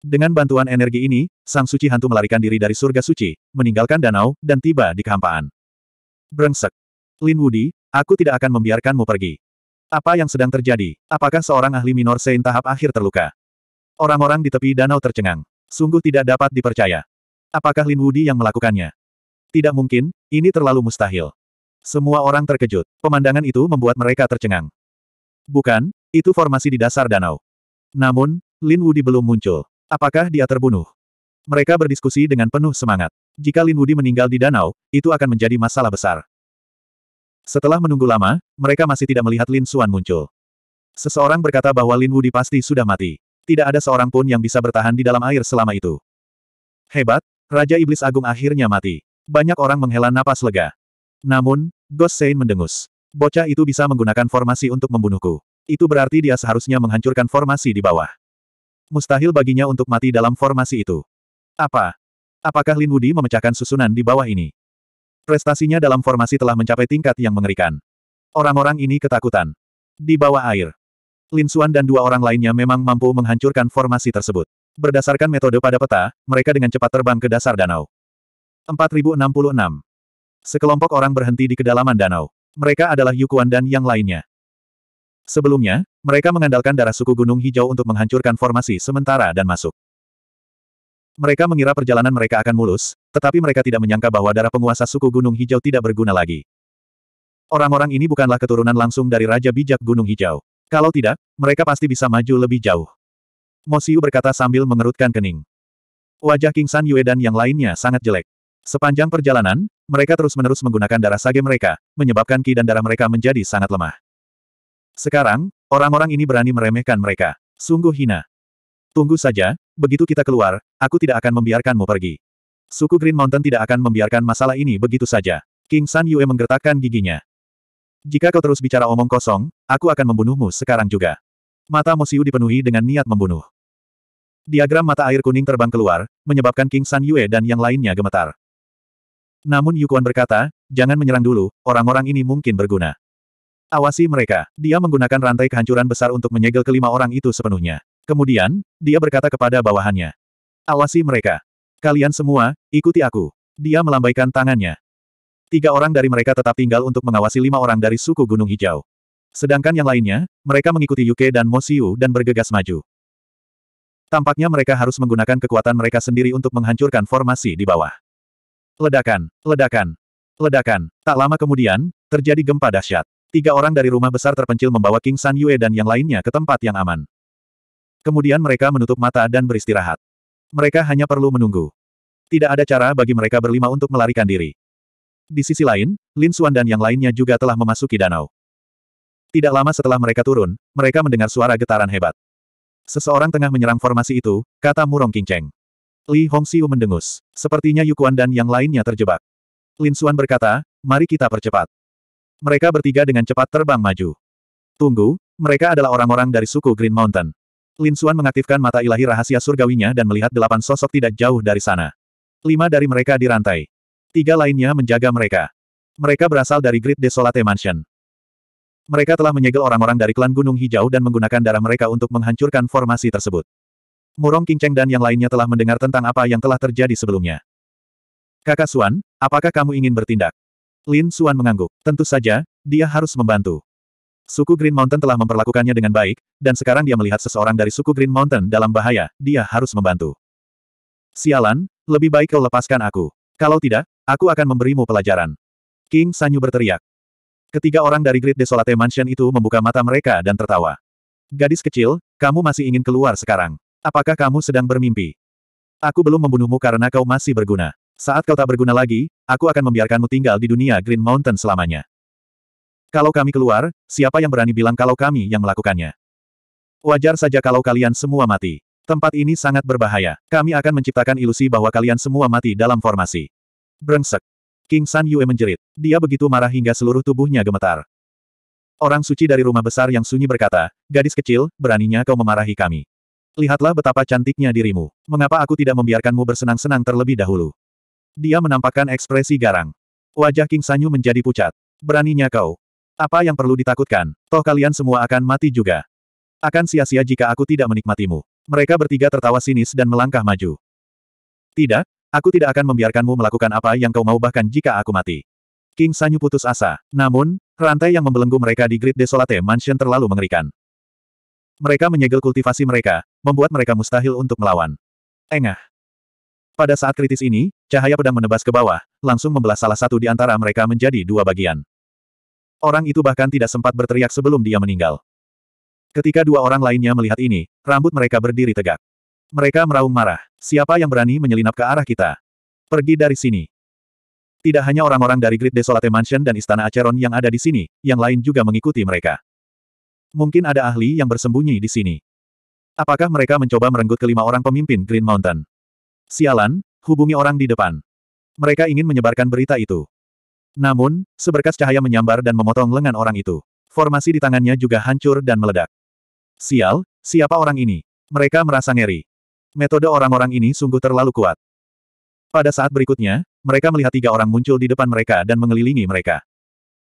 Dengan bantuan energi ini, Sang Suci Hantu melarikan diri dari surga suci, meninggalkan danau, dan tiba di kehampaan. Brengsek. Lin Wudi, aku tidak akan membiarkanmu pergi. Apa yang sedang terjadi? Apakah seorang ahli minor Sein tahap akhir terluka? Orang-orang di tepi danau tercengang. Sungguh tidak dapat dipercaya. Apakah Lin Wudi yang melakukannya? Tidak mungkin, ini terlalu mustahil. Semua orang terkejut. Pemandangan itu membuat mereka tercengang. Bukan, itu formasi di dasar danau. Namun, Lin Wudi belum muncul. Apakah dia terbunuh? Mereka berdiskusi dengan penuh semangat. Jika Lin Wudi meninggal di danau, itu akan menjadi masalah besar. Setelah menunggu lama, mereka masih tidak melihat Lin Suan muncul. Seseorang berkata bahwa Lin Wudi pasti sudah mati. Tidak ada seorang pun yang bisa bertahan di dalam air selama itu. Hebat, Raja Iblis Agung akhirnya mati. Banyak orang menghela napas lega. Namun, Ghost Sein mendengus. Bocah itu bisa menggunakan formasi untuk membunuhku. Itu berarti dia seharusnya menghancurkan formasi di bawah. Mustahil baginya untuk mati dalam formasi itu. Apa? Apakah Lin Wudi memecahkan susunan di bawah ini? Prestasinya dalam formasi telah mencapai tingkat yang mengerikan. Orang-orang ini ketakutan. Di bawah air. Lin Xuan dan dua orang lainnya memang mampu menghancurkan formasi tersebut. Berdasarkan metode pada peta, mereka dengan cepat terbang ke dasar danau. 4066. Sekelompok orang berhenti di kedalaman danau mereka adalah Yukuan dan yang lainnya. Sebelumnya, mereka mengandalkan darah suku Gunung Hijau untuk menghancurkan formasi sementara dan masuk. Mereka mengira perjalanan mereka akan mulus, tetapi mereka tidak menyangka bahwa darah penguasa suku Gunung Hijau tidak berguna lagi. Orang-orang ini bukanlah keturunan langsung dari Raja Bijak Gunung Hijau. Kalau tidak, mereka pasti bisa maju lebih jauh. Mosiu berkata sambil mengerutkan kening. Wajah King San Yue dan yang lainnya sangat jelek. Sepanjang perjalanan, mereka terus-menerus menggunakan darah sage mereka, menyebabkan ki dan darah mereka menjadi sangat lemah. Sekarang, orang-orang ini berani meremehkan mereka. Sungguh hina. Tunggu saja, begitu kita keluar, aku tidak akan membiarkanmu pergi. Suku Green Mountain tidak akan membiarkan masalah ini begitu saja. King San Yue menggertakkan giginya. Jika kau terus bicara omong kosong, aku akan membunuhmu sekarang juga. Mata Mosiu dipenuhi dengan niat membunuh. Diagram mata air kuning terbang keluar, menyebabkan King San Yue dan yang lainnya gemetar. Namun Yukuan berkata, jangan menyerang dulu, orang-orang ini mungkin berguna. Awasi mereka. Dia menggunakan rantai kehancuran besar untuk menyegel kelima orang itu sepenuhnya. Kemudian, dia berkata kepada bawahannya. Awasi mereka. Kalian semua, ikuti aku. Dia melambaikan tangannya. Tiga orang dari mereka tetap tinggal untuk mengawasi lima orang dari suku Gunung Hijau. Sedangkan yang lainnya, mereka mengikuti Yuke dan Mosiu dan bergegas maju. Tampaknya mereka harus menggunakan kekuatan mereka sendiri untuk menghancurkan formasi di bawah. Ledakan, ledakan, ledakan. Tak lama kemudian, terjadi gempa dahsyat. Tiga orang dari rumah besar terpencil membawa King San Yue dan yang lainnya ke tempat yang aman. Kemudian mereka menutup mata dan beristirahat. Mereka hanya perlu menunggu. Tidak ada cara bagi mereka berlima untuk melarikan diri. Di sisi lain, Lin Xuan dan yang lainnya juga telah memasuki danau. Tidak lama setelah mereka turun, mereka mendengar suara getaran hebat. Seseorang tengah menyerang formasi itu, kata Murong King Cheng. Li Hongxiu mendengus. Sepertinya Yukuan dan yang lainnya terjebak. Lin Xuan berkata, mari kita percepat. Mereka bertiga dengan cepat terbang maju. Tunggu, mereka adalah orang-orang dari suku Green Mountain. Lin Xuan mengaktifkan mata ilahi rahasia surgawinya dan melihat delapan sosok tidak jauh dari sana. Lima dari mereka dirantai. Tiga lainnya menjaga mereka. Mereka berasal dari Grid Desolate Mansion. Mereka telah menyegel orang-orang dari klan Gunung Hijau dan menggunakan darah mereka untuk menghancurkan formasi tersebut. Murong Cheng dan yang lainnya telah mendengar tentang apa yang telah terjadi sebelumnya. Kakak Suan, apakah kamu ingin bertindak? Lin Suan mengangguk. Tentu saja, dia harus membantu. Suku Green Mountain telah memperlakukannya dengan baik, dan sekarang dia melihat seseorang dari suku Green Mountain dalam bahaya, dia harus membantu. Sialan, lebih baik kau lepaskan aku. Kalau tidak, aku akan memberimu pelajaran. King Sanyu berteriak. Ketiga orang dari Great Desolate Mansion itu membuka mata mereka dan tertawa. Gadis kecil, kamu masih ingin keluar sekarang. Apakah kamu sedang bermimpi? Aku belum membunuhmu karena kau masih berguna. Saat kau tak berguna lagi, aku akan membiarkanmu tinggal di dunia Green Mountain selamanya. Kalau kami keluar, siapa yang berani bilang kalau kami yang melakukannya? Wajar saja kalau kalian semua mati. Tempat ini sangat berbahaya. Kami akan menciptakan ilusi bahwa kalian semua mati dalam formasi. Brengsek. King San Yue menjerit. Dia begitu marah hingga seluruh tubuhnya gemetar. Orang suci dari rumah besar yang sunyi berkata, Gadis kecil, beraninya kau memarahi kami. Lihatlah betapa cantiknya dirimu. Mengapa aku tidak membiarkanmu bersenang-senang terlebih dahulu? Dia menampakkan ekspresi garang. Wajah King Sanyu menjadi pucat. Beraninya kau. Apa yang perlu ditakutkan? Toh kalian semua akan mati juga. Akan sia-sia jika aku tidak menikmatimu. Mereka bertiga tertawa sinis dan melangkah maju. Tidak, aku tidak akan membiarkanmu melakukan apa yang kau mau bahkan jika aku mati. King Sanyu putus asa. Namun, rantai yang membelenggu mereka di Great Desolate Mansion terlalu mengerikan. Mereka menyegel kultivasi mereka, membuat mereka mustahil untuk melawan. Engah. Pada saat kritis ini, cahaya pedang menebas ke bawah, langsung membelah salah satu di antara mereka menjadi dua bagian. Orang itu bahkan tidak sempat berteriak sebelum dia meninggal. Ketika dua orang lainnya melihat ini, rambut mereka berdiri tegak. Mereka meraung marah. Siapa yang berani menyelinap ke arah kita? Pergi dari sini. Tidak hanya orang-orang dari Great Desolate Mansion dan Istana Acheron yang ada di sini, yang lain juga mengikuti mereka. Mungkin ada ahli yang bersembunyi di sini. Apakah mereka mencoba merenggut kelima orang pemimpin Green Mountain? Sialan, hubungi orang di depan. Mereka ingin menyebarkan berita itu. Namun, seberkas cahaya menyambar dan memotong lengan orang itu. Formasi di tangannya juga hancur dan meledak. Sial, siapa orang ini? Mereka merasa ngeri. Metode orang-orang ini sungguh terlalu kuat. Pada saat berikutnya, mereka melihat tiga orang muncul di depan mereka dan mengelilingi mereka.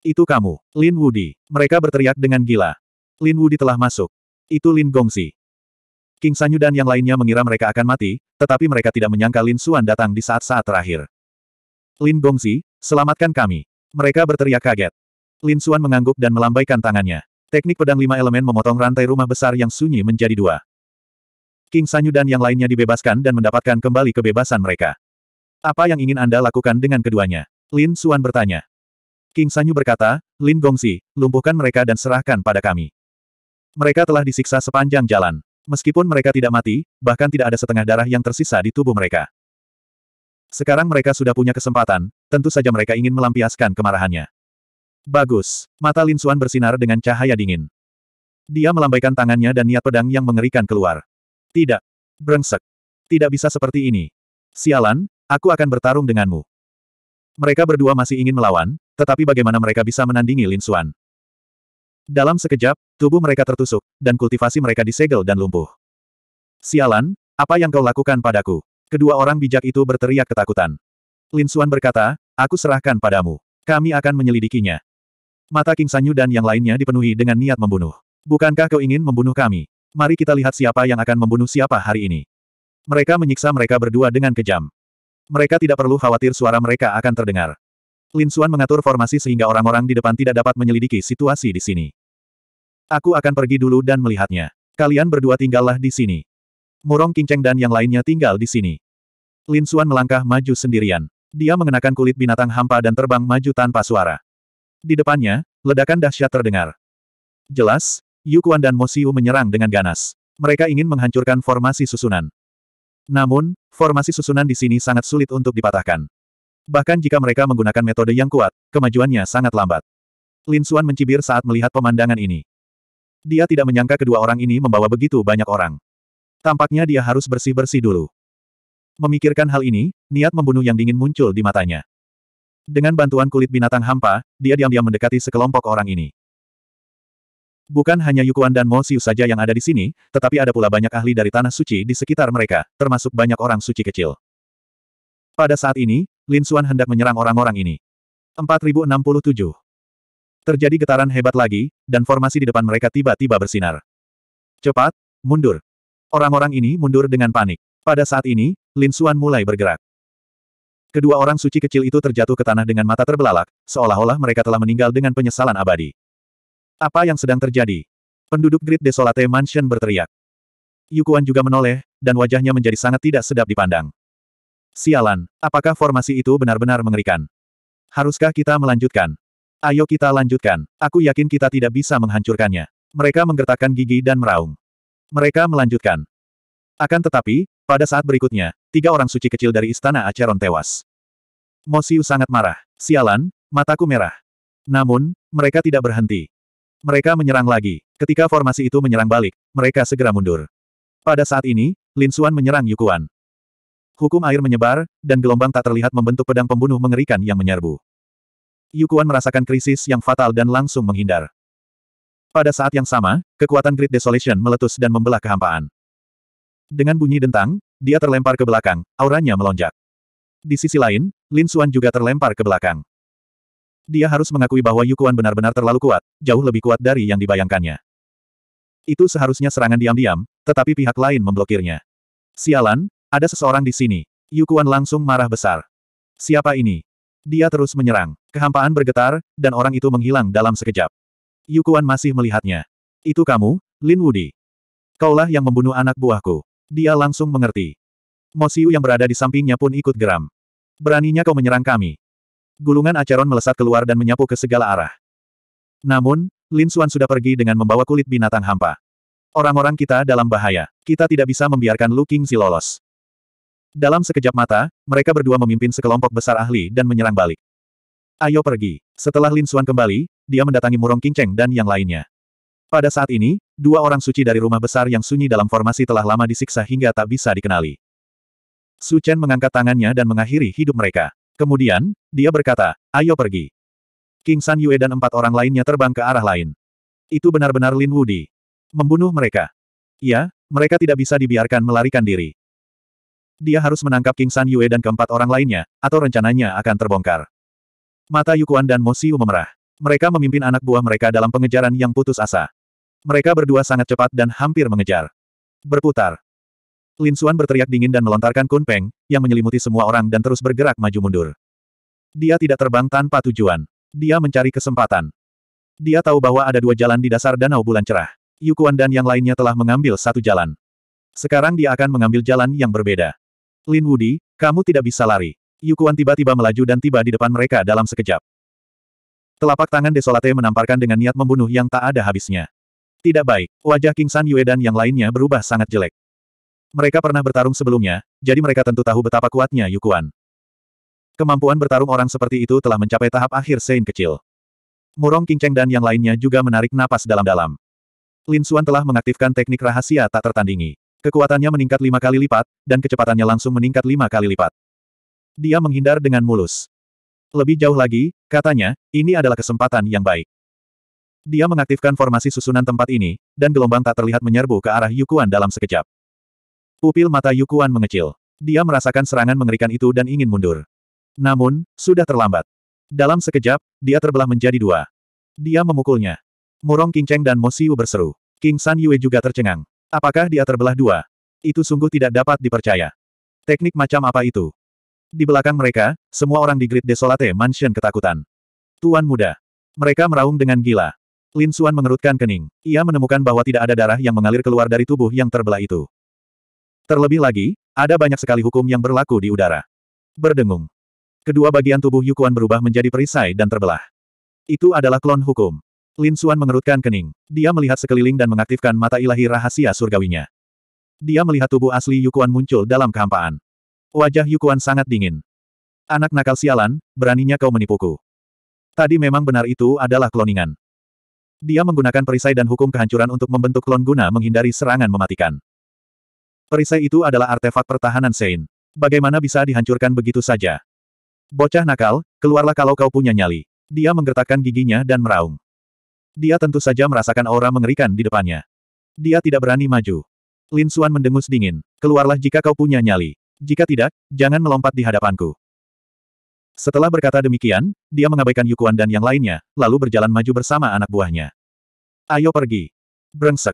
Itu kamu, Lin Woody. Mereka berteriak dengan gila. Lin Wu telah masuk. Itu Lin Gongsi. King Sanyu dan yang lainnya mengira mereka akan mati, tetapi mereka tidak menyangka Lin Xuan datang di saat-saat terakhir. Lin Gongzi, selamatkan kami. Mereka berteriak kaget. Lin Xuan mengangguk dan melambaikan tangannya. Teknik pedang lima elemen memotong rantai rumah besar yang sunyi menjadi dua. King Sanyu dan yang lainnya dibebaskan dan mendapatkan kembali kebebasan mereka. Apa yang ingin Anda lakukan dengan keduanya? Lin Xuan bertanya. King Sanyu berkata, Lin Gongzi, lumpuhkan mereka dan serahkan pada kami. Mereka telah disiksa sepanjang jalan. Meskipun mereka tidak mati, bahkan tidak ada setengah darah yang tersisa di tubuh mereka. Sekarang mereka sudah punya kesempatan, tentu saja mereka ingin melampiaskan kemarahannya. Bagus. Mata Lin Xuan bersinar dengan cahaya dingin. Dia melambaikan tangannya dan niat pedang yang mengerikan keluar. Tidak. Brengsek. Tidak bisa seperti ini. Sialan, aku akan bertarung denganmu. Mereka berdua masih ingin melawan, tetapi bagaimana mereka bisa menandingi Lin Xuan? Dalam sekejap, tubuh mereka tertusuk, dan kultivasi mereka disegel dan lumpuh. Sialan, apa yang kau lakukan padaku? Kedua orang bijak itu berteriak ketakutan. Lin Xuan berkata, aku serahkan padamu. Kami akan menyelidikinya. Mata King Sanyu dan yang lainnya dipenuhi dengan niat membunuh. Bukankah kau ingin membunuh kami? Mari kita lihat siapa yang akan membunuh siapa hari ini. Mereka menyiksa mereka berdua dengan kejam. Mereka tidak perlu khawatir suara mereka akan terdengar. Lin Xuan mengatur formasi sehingga orang-orang di depan tidak dapat menyelidiki situasi di sini. Aku akan pergi dulu dan melihatnya. Kalian berdua tinggallah di sini. Murong Kinceng dan yang lainnya tinggal di sini. Lin Xuan melangkah maju sendirian. Dia mengenakan kulit binatang hampa dan terbang maju tanpa suara. Di depannya, ledakan dahsyat terdengar. Jelas, Yukuan dan Mosiu menyerang dengan ganas. Mereka ingin menghancurkan formasi susunan. Namun, formasi susunan di sini sangat sulit untuk dipatahkan. Bahkan jika mereka menggunakan metode yang kuat, kemajuannya sangat lambat. Lin Suan mencibir saat melihat pemandangan ini. Dia tidak menyangka kedua orang ini membawa begitu banyak orang. Tampaknya dia harus bersih-bersih dulu. Memikirkan hal ini, niat membunuh yang dingin muncul di matanya. Dengan bantuan kulit binatang hampa, dia diam-diam mendekati sekelompok orang ini. Bukan hanya Yukuan dan Mo Xiu saja yang ada di sini, tetapi ada pula banyak ahli dari Tanah Suci di sekitar mereka, termasuk banyak orang suci kecil. Pada saat ini, Lin Xuan hendak menyerang orang-orang ini. 4067. Terjadi getaran hebat lagi, dan formasi di depan mereka tiba-tiba bersinar. Cepat, mundur. Orang-orang ini mundur dengan panik. Pada saat ini, Lin Xuan mulai bergerak. Kedua orang suci kecil itu terjatuh ke tanah dengan mata terbelalak, seolah-olah mereka telah meninggal dengan penyesalan abadi. Apa yang sedang terjadi? Penduduk Great Desolate Mansion berteriak. Yukuan juga menoleh, dan wajahnya menjadi sangat tidak sedap dipandang. Sialan, apakah formasi itu benar-benar mengerikan? Haruskah kita melanjutkan? Ayo kita lanjutkan, aku yakin kita tidak bisa menghancurkannya. Mereka menggertakkan gigi dan meraung. Mereka melanjutkan. Akan tetapi, pada saat berikutnya, tiga orang suci kecil dari istana Acheron tewas. Mosiu sangat marah. Sialan, mataku merah. Namun, mereka tidak berhenti. Mereka menyerang lagi. Ketika formasi itu menyerang balik, mereka segera mundur. Pada saat ini, Lin Xuan menyerang Yukuan. Hukum air menyebar, dan gelombang tak terlihat membentuk pedang pembunuh mengerikan yang menyerbu. Yukuan merasakan krisis yang fatal dan langsung menghindar. Pada saat yang sama, kekuatan Great Desolation meletus dan membelah kehampaan. Dengan bunyi dentang, dia terlempar ke belakang, auranya melonjak. Di sisi lain, Lin Xuan juga terlempar ke belakang. Dia harus mengakui bahwa Yukuan benar-benar terlalu kuat, jauh lebih kuat dari yang dibayangkannya. Itu seharusnya serangan diam-diam, tetapi pihak lain memblokirnya. Sialan, ada seseorang di sini. Yukuan langsung marah besar. Siapa ini? Dia terus menyerang. Kehampaan bergetar, dan orang itu menghilang dalam sekejap. Yukuan masih melihatnya. Itu kamu, Lin Wudi. Kaulah yang membunuh anak buahku. Dia langsung mengerti. Mosiu yang berada di sampingnya pun ikut geram. Beraninya kau menyerang kami. Gulungan Acheron melesat keluar dan menyapu ke segala arah. Namun, Lin Xuan sudah pergi dengan membawa kulit binatang hampa. Orang-orang kita dalam bahaya. Kita tidak bisa membiarkan Lu si lolos. Dalam sekejap mata, mereka berdua memimpin sekelompok besar ahli dan menyerang balik. Ayo pergi. Setelah Lin Xuan kembali, dia mendatangi Murong Kinceng dan yang lainnya. Pada saat ini, dua orang suci dari rumah besar yang sunyi dalam formasi telah lama disiksa hingga tak bisa dikenali. Su Chen mengangkat tangannya dan mengakhiri hidup mereka. Kemudian, dia berkata, ayo pergi. King San Yue dan empat orang lainnya terbang ke arah lain. Itu benar-benar Lin Wudi. Membunuh mereka. Ya, mereka tidak bisa dibiarkan melarikan diri. Dia harus menangkap King San Yue dan keempat orang lainnya, atau rencananya akan terbongkar. Mata Yukuan dan Mo Xiu memerah. Mereka memimpin anak buah mereka dalam pengejaran yang putus asa. Mereka berdua sangat cepat dan hampir mengejar. Berputar. Lin Xuan berteriak dingin dan melontarkan Kun Peng, yang menyelimuti semua orang dan terus bergerak maju mundur. Dia tidak terbang tanpa tujuan. Dia mencari kesempatan. Dia tahu bahwa ada dua jalan di dasar danau bulan cerah. Yukuan dan yang lainnya telah mengambil satu jalan. Sekarang dia akan mengambil jalan yang berbeda. Lin Wudi, kamu tidak bisa lari. Yukuan tiba-tiba melaju dan tiba di depan mereka dalam sekejap. Telapak tangan Desolate menamparkan dengan niat membunuh yang tak ada habisnya. Tidak baik, wajah King San Yue dan yang lainnya berubah sangat jelek. Mereka pernah bertarung sebelumnya, jadi mereka tentu tahu betapa kuatnya Yukuan. Kemampuan bertarung orang seperti itu telah mencapai tahap akhir Sein kecil. Murong King Cheng dan yang lainnya juga menarik napas dalam-dalam. Lin Suan telah mengaktifkan teknik rahasia tak tertandingi. Kekuatannya meningkat lima kali lipat, dan kecepatannya langsung meningkat lima kali lipat. Dia menghindar dengan mulus. Lebih jauh lagi, katanya, ini adalah kesempatan yang baik. Dia mengaktifkan formasi susunan tempat ini, dan gelombang tak terlihat menyerbu ke arah Yukuan dalam sekejap. Pupil mata Yukuan mengecil. Dia merasakan serangan mengerikan itu dan ingin mundur. Namun, sudah terlambat. Dalam sekejap, dia terbelah menjadi dua. Dia memukulnya. Murong King Cheng dan Mo Siu berseru. King San Yue juga tercengang. Apakah dia terbelah dua? Itu sungguh tidak dapat dipercaya. Teknik macam apa itu? Di belakang mereka, semua orang di Great Desolate Mansion ketakutan. Tuan muda. Mereka meraung dengan gila. Lin Xuan mengerutkan kening. Ia menemukan bahwa tidak ada darah yang mengalir keluar dari tubuh yang terbelah itu. Terlebih lagi, ada banyak sekali hukum yang berlaku di udara. Berdengung. Kedua bagian tubuh Yukuan berubah menjadi perisai dan terbelah. Itu adalah klon hukum. Lin Suan mengerutkan kening. Dia melihat sekeliling dan mengaktifkan mata ilahi rahasia surgawinya. Dia melihat tubuh asli Yukuan muncul dalam kehampaan. Wajah Yukuan sangat dingin. Anak nakal sialan, beraninya kau menipuku. Tadi memang benar itu adalah kloningan. Dia menggunakan perisai dan hukum kehancuran untuk membentuk klon guna menghindari serangan mematikan. Perisai itu adalah artefak pertahanan Sein. Bagaimana bisa dihancurkan begitu saja? Bocah nakal, keluarlah kalau kau punya nyali. Dia menggertakkan giginya dan meraung. Dia tentu saja merasakan aura mengerikan di depannya. Dia tidak berani maju. Lin Suan mendengus dingin. Keluarlah jika kau punya nyali. Jika tidak, jangan melompat di hadapanku. Setelah berkata demikian, dia mengabaikan Yukuan dan yang lainnya, lalu berjalan maju bersama anak buahnya. Ayo pergi. Brengsek.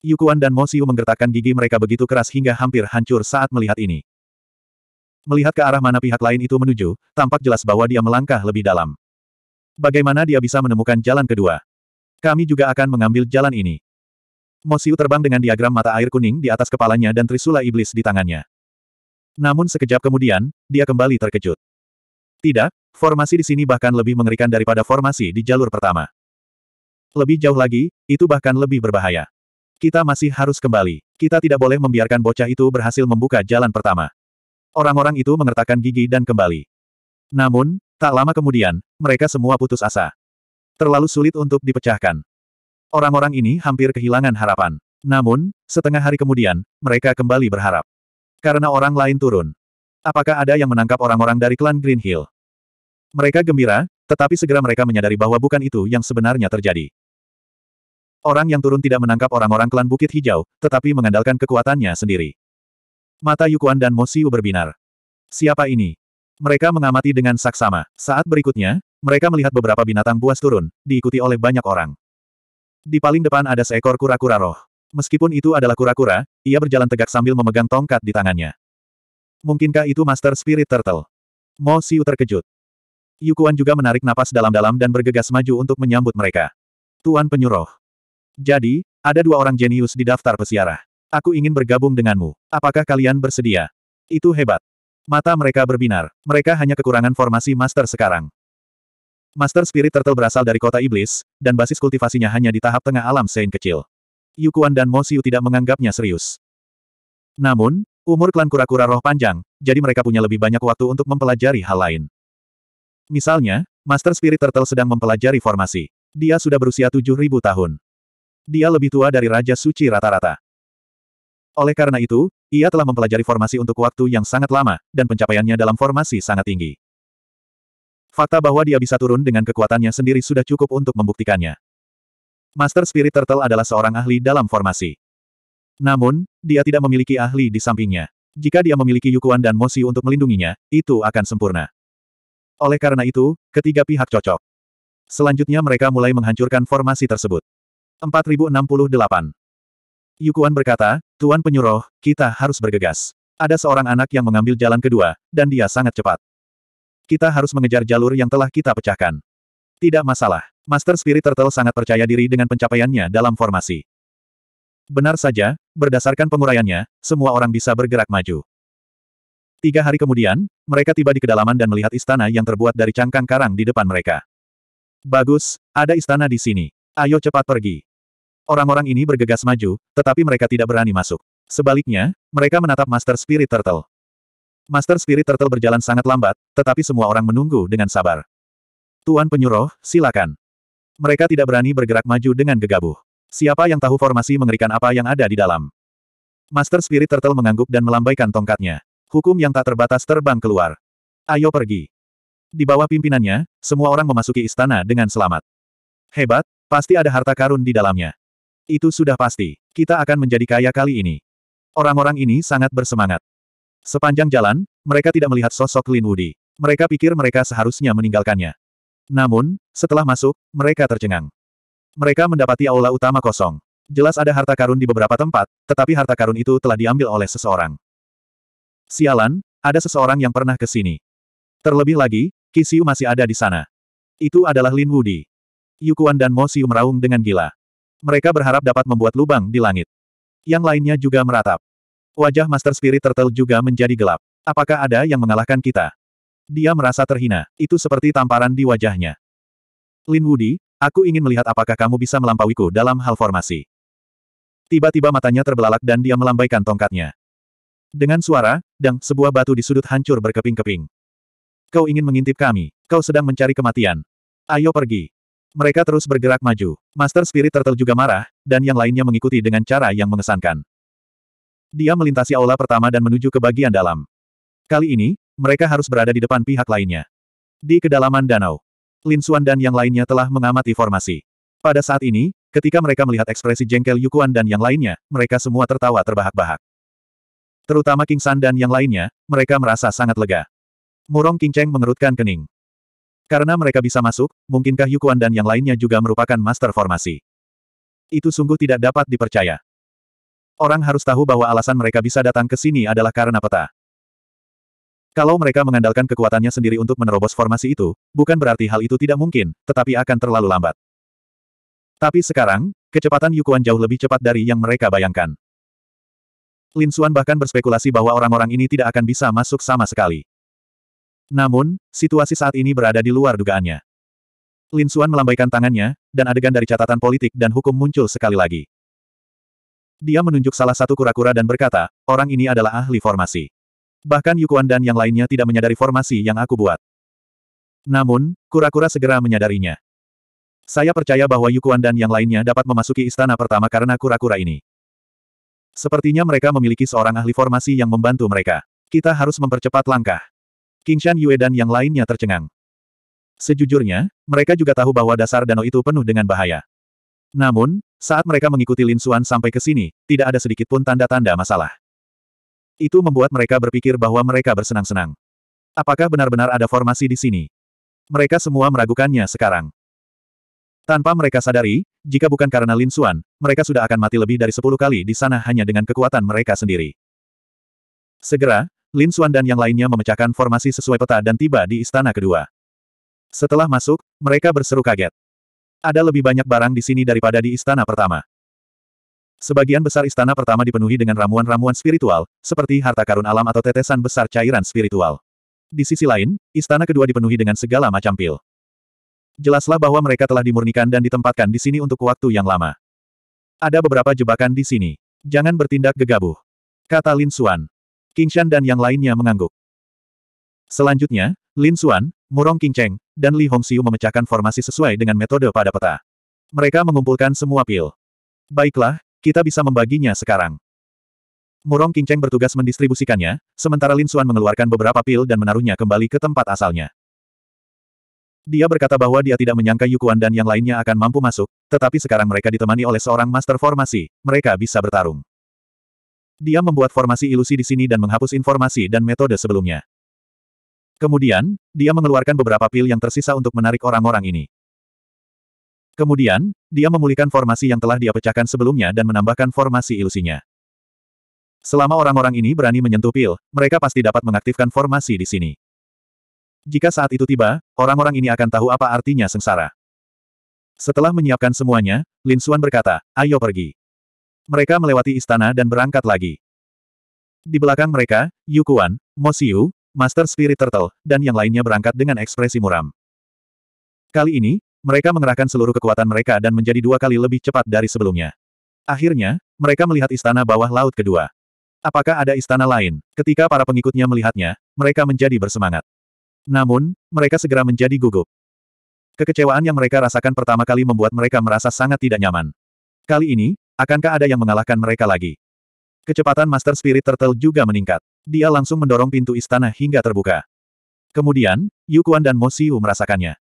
Yukuan dan Mosiu menggertakkan gigi mereka begitu keras hingga hampir hancur saat melihat ini. Melihat ke arah mana pihak lain itu menuju, tampak jelas bahwa dia melangkah lebih dalam. Bagaimana dia bisa menemukan jalan kedua? Kami juga akan mengambil jalan ini. Mosiu terbang dengan diagram mata air kuning di atas kepalanya dan trisula iblis di tangannya. Namun sekejap kemudian, dia kembali terkejut. Tidak, formasi di sini bahkan lebih mengerikan daripada formasi di jalur pertama. Lebih jauh lagi, itu bahkan lebih berbahaya. Kita masih harus kembali. Kita tidak boleh membiarkan bocah itu berhasil membuka jalan pertama. Orang-orang itu mengertakkan gigi dan kembali. Namun, tak lama kemudian, mereka semua putus asa. Terlalu sulit untuk dipecahkan. Orang-orang ini hampir kehilangan harapan. Namun, setengah hari kemudian, mereka kembali berharap. Karena orang lain turun. Apakah ada yang menangkap orang-orang dari klan Green Hill? Mereka gembira, tetapi segera mereka menyadari bahwa bukan itu yang sebenarnya terjadi. Orang yang turun tidak menangkap orang-orang klan Bukit Hijau, tetapi mengandalkan kekuatannya sendiri. Mata Yukuan dan Mosiu berbinar. Siapa ini? Mereka mengamati dengan saksama. Saat berikutnya, mereka melihat beberapa binatang buas turun, diikuti oleh banyak orang. Di paling depan ada seekor kura-kura roh. Meskipun itu adalah kura-kura, ia berjalan tegak sambil memegang tongkat di tangannya. Mungkinkah itu Master Spirit Turtle? Mo Siu terkejut. Yukuan juga menarik napas dalam-dalam dan bergegas maju untuk menyambut mereka. Tuan penyuruh. Jadi, ada dua orang jenius di daftar pesiarah. Aku ingin bergabung denganmu. Apakah kalian bersedia? Itu hebat. Mata mereka berbinar. Mereka hanya kekurangan formasi master sekarang. Master Spirit Turtle berasal dari kota iblis, dan basis kultivasinya hanya di tahap tengah alam sein kecil. Yukuan dan Mo Xiu tidak menganggapnya serius. Namun, umur klan kura-kura roh panjang, jadi mereka punya lebih banyak waktu untuk mempelajari hal lain. Misalnya, Master Spirit Turtle sedang mempelajari formasi. Dia sudah berusia 7.000 tahun. Dia lebih tua dari Raja Suci rata-rata. Oleh karena itu, ia telah mempelajari formasi untuk waktu yang sangat lama, dan pencapaiannya dalam formasi sangat tinggi. Fakta bahwa dia bisa turun dengan kekuatannya sendiri sudah cukup untuk membuktikannya. Master Spirit Turtle adalah seorang ahli dalam formasi. Namun, dia tidak memiliki ahli di sampingnya. Jika dia memiliki Yukuan dan Mosi untuk melindunginya, itu akan sempurna. Oleh karena itu, ketiga pihak cocok. Selanjutnya mereka mulai menghancurkan formasi tersebut. 4068 Yukuan berkata, Tuan penyuruh, kita harus bergegas. Ada seorang anak yang mengambil jalan kedua, dan dia sangat cepat. Kita harus mengejar jalur yang telah kita pecahkan. Tidak masalah. Master Spirit Turtle sangat percaya diri dengan pencapaiannya dalam formasi. Benar saja, berdasarkan penguraiannya, semua orang bisa bergerak maju. Tiga hari kemudian, mereka tiba di kedalaman dan melihat istana yang terbuat dari cangkang karang di depan mereka. Bagus, ada istana di sini. Ayo cepat pergi. Orang-orang ini bergegas maju, tetapi mereka tidak berani masuk. Sebaliknya, mereka menatap Master Spirit Turtle. Master Spirit Turtle berjalan sangat lambat, tetapi semua orang menunggu dengan sabar. Tuan penyuruh, silakan. Mereka tidak berani bergerak maju dengan gegabah. Siapa yang tahu formasi mengerikan apa yang ada di dalam? Master Spirit Turtle mengangguk dan melambaikan tongkatnya. Hukum yang tak terbatas terbang keluar. Ayo pergi. Di bawah pimpinannya, semua orang memasuki istana dengan selamat. Hebat, pasti ada harta karun di dalamnya. Itu sudah pasti. Kita akan menjadi kaya kali ini. Orang-orang ini sangat bersemangat. Sepanjang jalan, mereka tidak melihat sosok Lin Wudi. Mereka pikir mereka seharusnya meninggalkannya. Namun, setelah masuk, mereka tercengang. Mereka mendapati aula utama kosong. Jelas ada harta karun di beberapa tempat, tetapi harta karun itu telah diambil oleh seseorang. Sialan, ada seseorang yang pernah ke sini. Terlebih lagi, Kisiu masih ada di sana. Itu adalah Lin Wudi. Yukuan dan Mo Siu meraung dengan gila. Mereka berharap dapat membuat lubang di langit. Yang lainnya juga meratap. Wajah Master Spirit Turtle juga menjadi gelap. Apakah ada yang mengalahkan kita? Dia merasa terhina. Itu seperti tamparan di wajahnya. Lin Woody, aku ingin melihat apakah kamu bisa melampauiku dalam hal formasi. Tiba-tiba matanya terbelalak dan dia melambaikan tongkatnya. Dengan suara, dang, sebuah batu di sudut hancur berkeping-keping. Kau ingin mengintip kami. Kau sedang mencari kematian. Ayo pergi. Mereka terus bergerak maju. Master Spirit Turtle juga marah, dan yang lainnya mengikuti dengan cara yang mengesankan. Dia melintasi aula pertama dan menuju ke bagian dalam. Kali ini, mereka harus berada di depan pihak lainnya. Di kedalaman danau, Lin Xuan dan yang lainnya telah mengamati formasi. Pada saat ini, ketika mereka melihat ekspresi jengkel Yukuan dan yang lainnya, mereka semua tertawa terbahak-bahak. Terutama King San dan yang lainnya, mereka merasa sangat lega. Murong King Cheng mengerutkan kening. Karena mereka bisa masuk, mungkinkah Yukuan dan yang lainnya juga merupakan master formasi? Itu sungguh tidak dapat dipercaya. Orang harus tahu bahwa alasan mereka bisa datang ke sini adalah karena peta. Kalau mereka mengandalkan kekuatannya sendiri untuk menerobos formasi itu, bukan berarti hal itu tidak mungkin, tetapi akan terlalu lambat. Tapi sekarang, kecepatan Yukuan jauh lebih cepat dari yang mereka bayangkan. Lin Xuan bahkan berspekulasi bahwa orang-orang ini tidak akan bisa masuk sama sekali. Namun, situasi saat ini berada di luar dugaannya. Lin Xuan melambaikan tangannya, dan adegan dari catatan politik dan hukum muncul sekali lagi. Dia menunjuk salah satu kura-kura dan berkata, orang ini adalah ahli formasi. Bahkan Yukuan dan yang lainnya tidak menyadari formasi yang aku buat. Namun, kura-kura segera menyadarinya. Saya percaya bahwa Yukuan dan yang lainnya dapat memasuki istana pertama karena kura-kura ini. Sepertinya mereka memiliki seorang ahli formasi yang membantu mereka. Kita harus mempercepat langkah. Shan Yue dan yang lainnya tercengang. Sejujurnya, mereka juga tahu bahwa dasar danau itu penuh dengan bahaya. Namun, saat mereka mengikuti Lin Xuan sampai ke sini, tidak ada sedikit pun tanda-tanda masalah. Itu membuat mereka berpikir bahwa mereka bersenang-senang. Apakah benar-benar ada formasi di sini? Mereka semua meragukannya sekarang. Tanpa mereka sadari, jika bukan karena Lin Xuan, mereka sudah akan mati lebih dari sepuluh kali di sana hanya dengan kekuatan mereka sendiri. Segera, Lin Xuan dan yang lainnya memecahkan formasi sesuai peta dan tiba di istana kedua. Setelah masuk, mereka berseru kaget. Ada lebih banyak barang di sini daripada di istana pertama. Sebagian besar istana pertama dipenuhi dengan ramuan-ramuan spiritual, seperti harta karun alam atau tetesan besar cairan spiritual. Di sisi lain, istana kedua dipenuhi dengan segala macam pil. Jelaslah bahwa mereka telah dimurnikan dan ditempatkan di sini untuk waktu yang lama. Ada beberapa jebakan di sini. Jangan bertindak gegabah. Kata Lin Xuan. Qingshan dan yang lainnya mengangguk. Selanjutnya, Lin Xuan, Murong Qingcheng, dan Li Hongxiu memecahkan formasi sesuai dengan metode pada peta. Mereka mengumpulkan semua pil. Baiklah, kita bisa membaginya sekarang. Murong Qingcheng bertugas mendistribusikannya, sementara Lin Xuan mengeluarkan beberapa pil dan menaruhnya kembali ke tempat asalnya. Dia berkata bahwa dia tidak menyangka Yukuan dan yang lainnya akan mampu masuk, tetapi sekarang mereka ditemani oleh seorang master formasi, mereka bisa bertarung. Dia membuat formasi ilusi di sini dan menghapus informasi dan metode sebelumnya. Kemudian, dia mengeluarkan beberapa pil yang tersisa untuk menarik orang-orang ini. Kemudian, dia memulihkan formasi yang telah dia pecahkan sebelumnya dan menambahkan formasi ilusinya. Selama orang-orang ini berani menyentuh pil, mereka pasti dapat mengaktifkan formasi di sini. Jika saat itu tiba, orang-orang ini akan tahu apa artinya sengsara. Setelah menyiapkan semuanya, Lin Xuan berkata, ayo pergi. Mereka melewati istana dan berangkat lagi. Di belakang mereka, Yu Kuan, Mo Siu, Master Spirit Turtle, dan yang lainnya berangkat dengan ekspresi muram. Kali ini, mereka mengerahkan seluruh kekuatan mereka dan menjadi dua kali lebih cepat dari sebelumnya. Akhirnya, mereka melihat istana bawah laut kedua. Apakah ada istana lain? Ketika para pengikutnya melihatnya, mereka menjadi bersemangat. Namun, mereka segera menjadi gugup. Kekecewaan yang mereka rasakan pertama kali membuat mereka merasa sangat tidak nyaman. Kali ini, akankah ada yang mengalahkan mereka lagi? Kecepatan Master Spirit Turtle juga meningkat. Dia langsung mendorong pintu istana hingga terbuka. Kemudian, Yukuan dan Mo Siu merasakannya.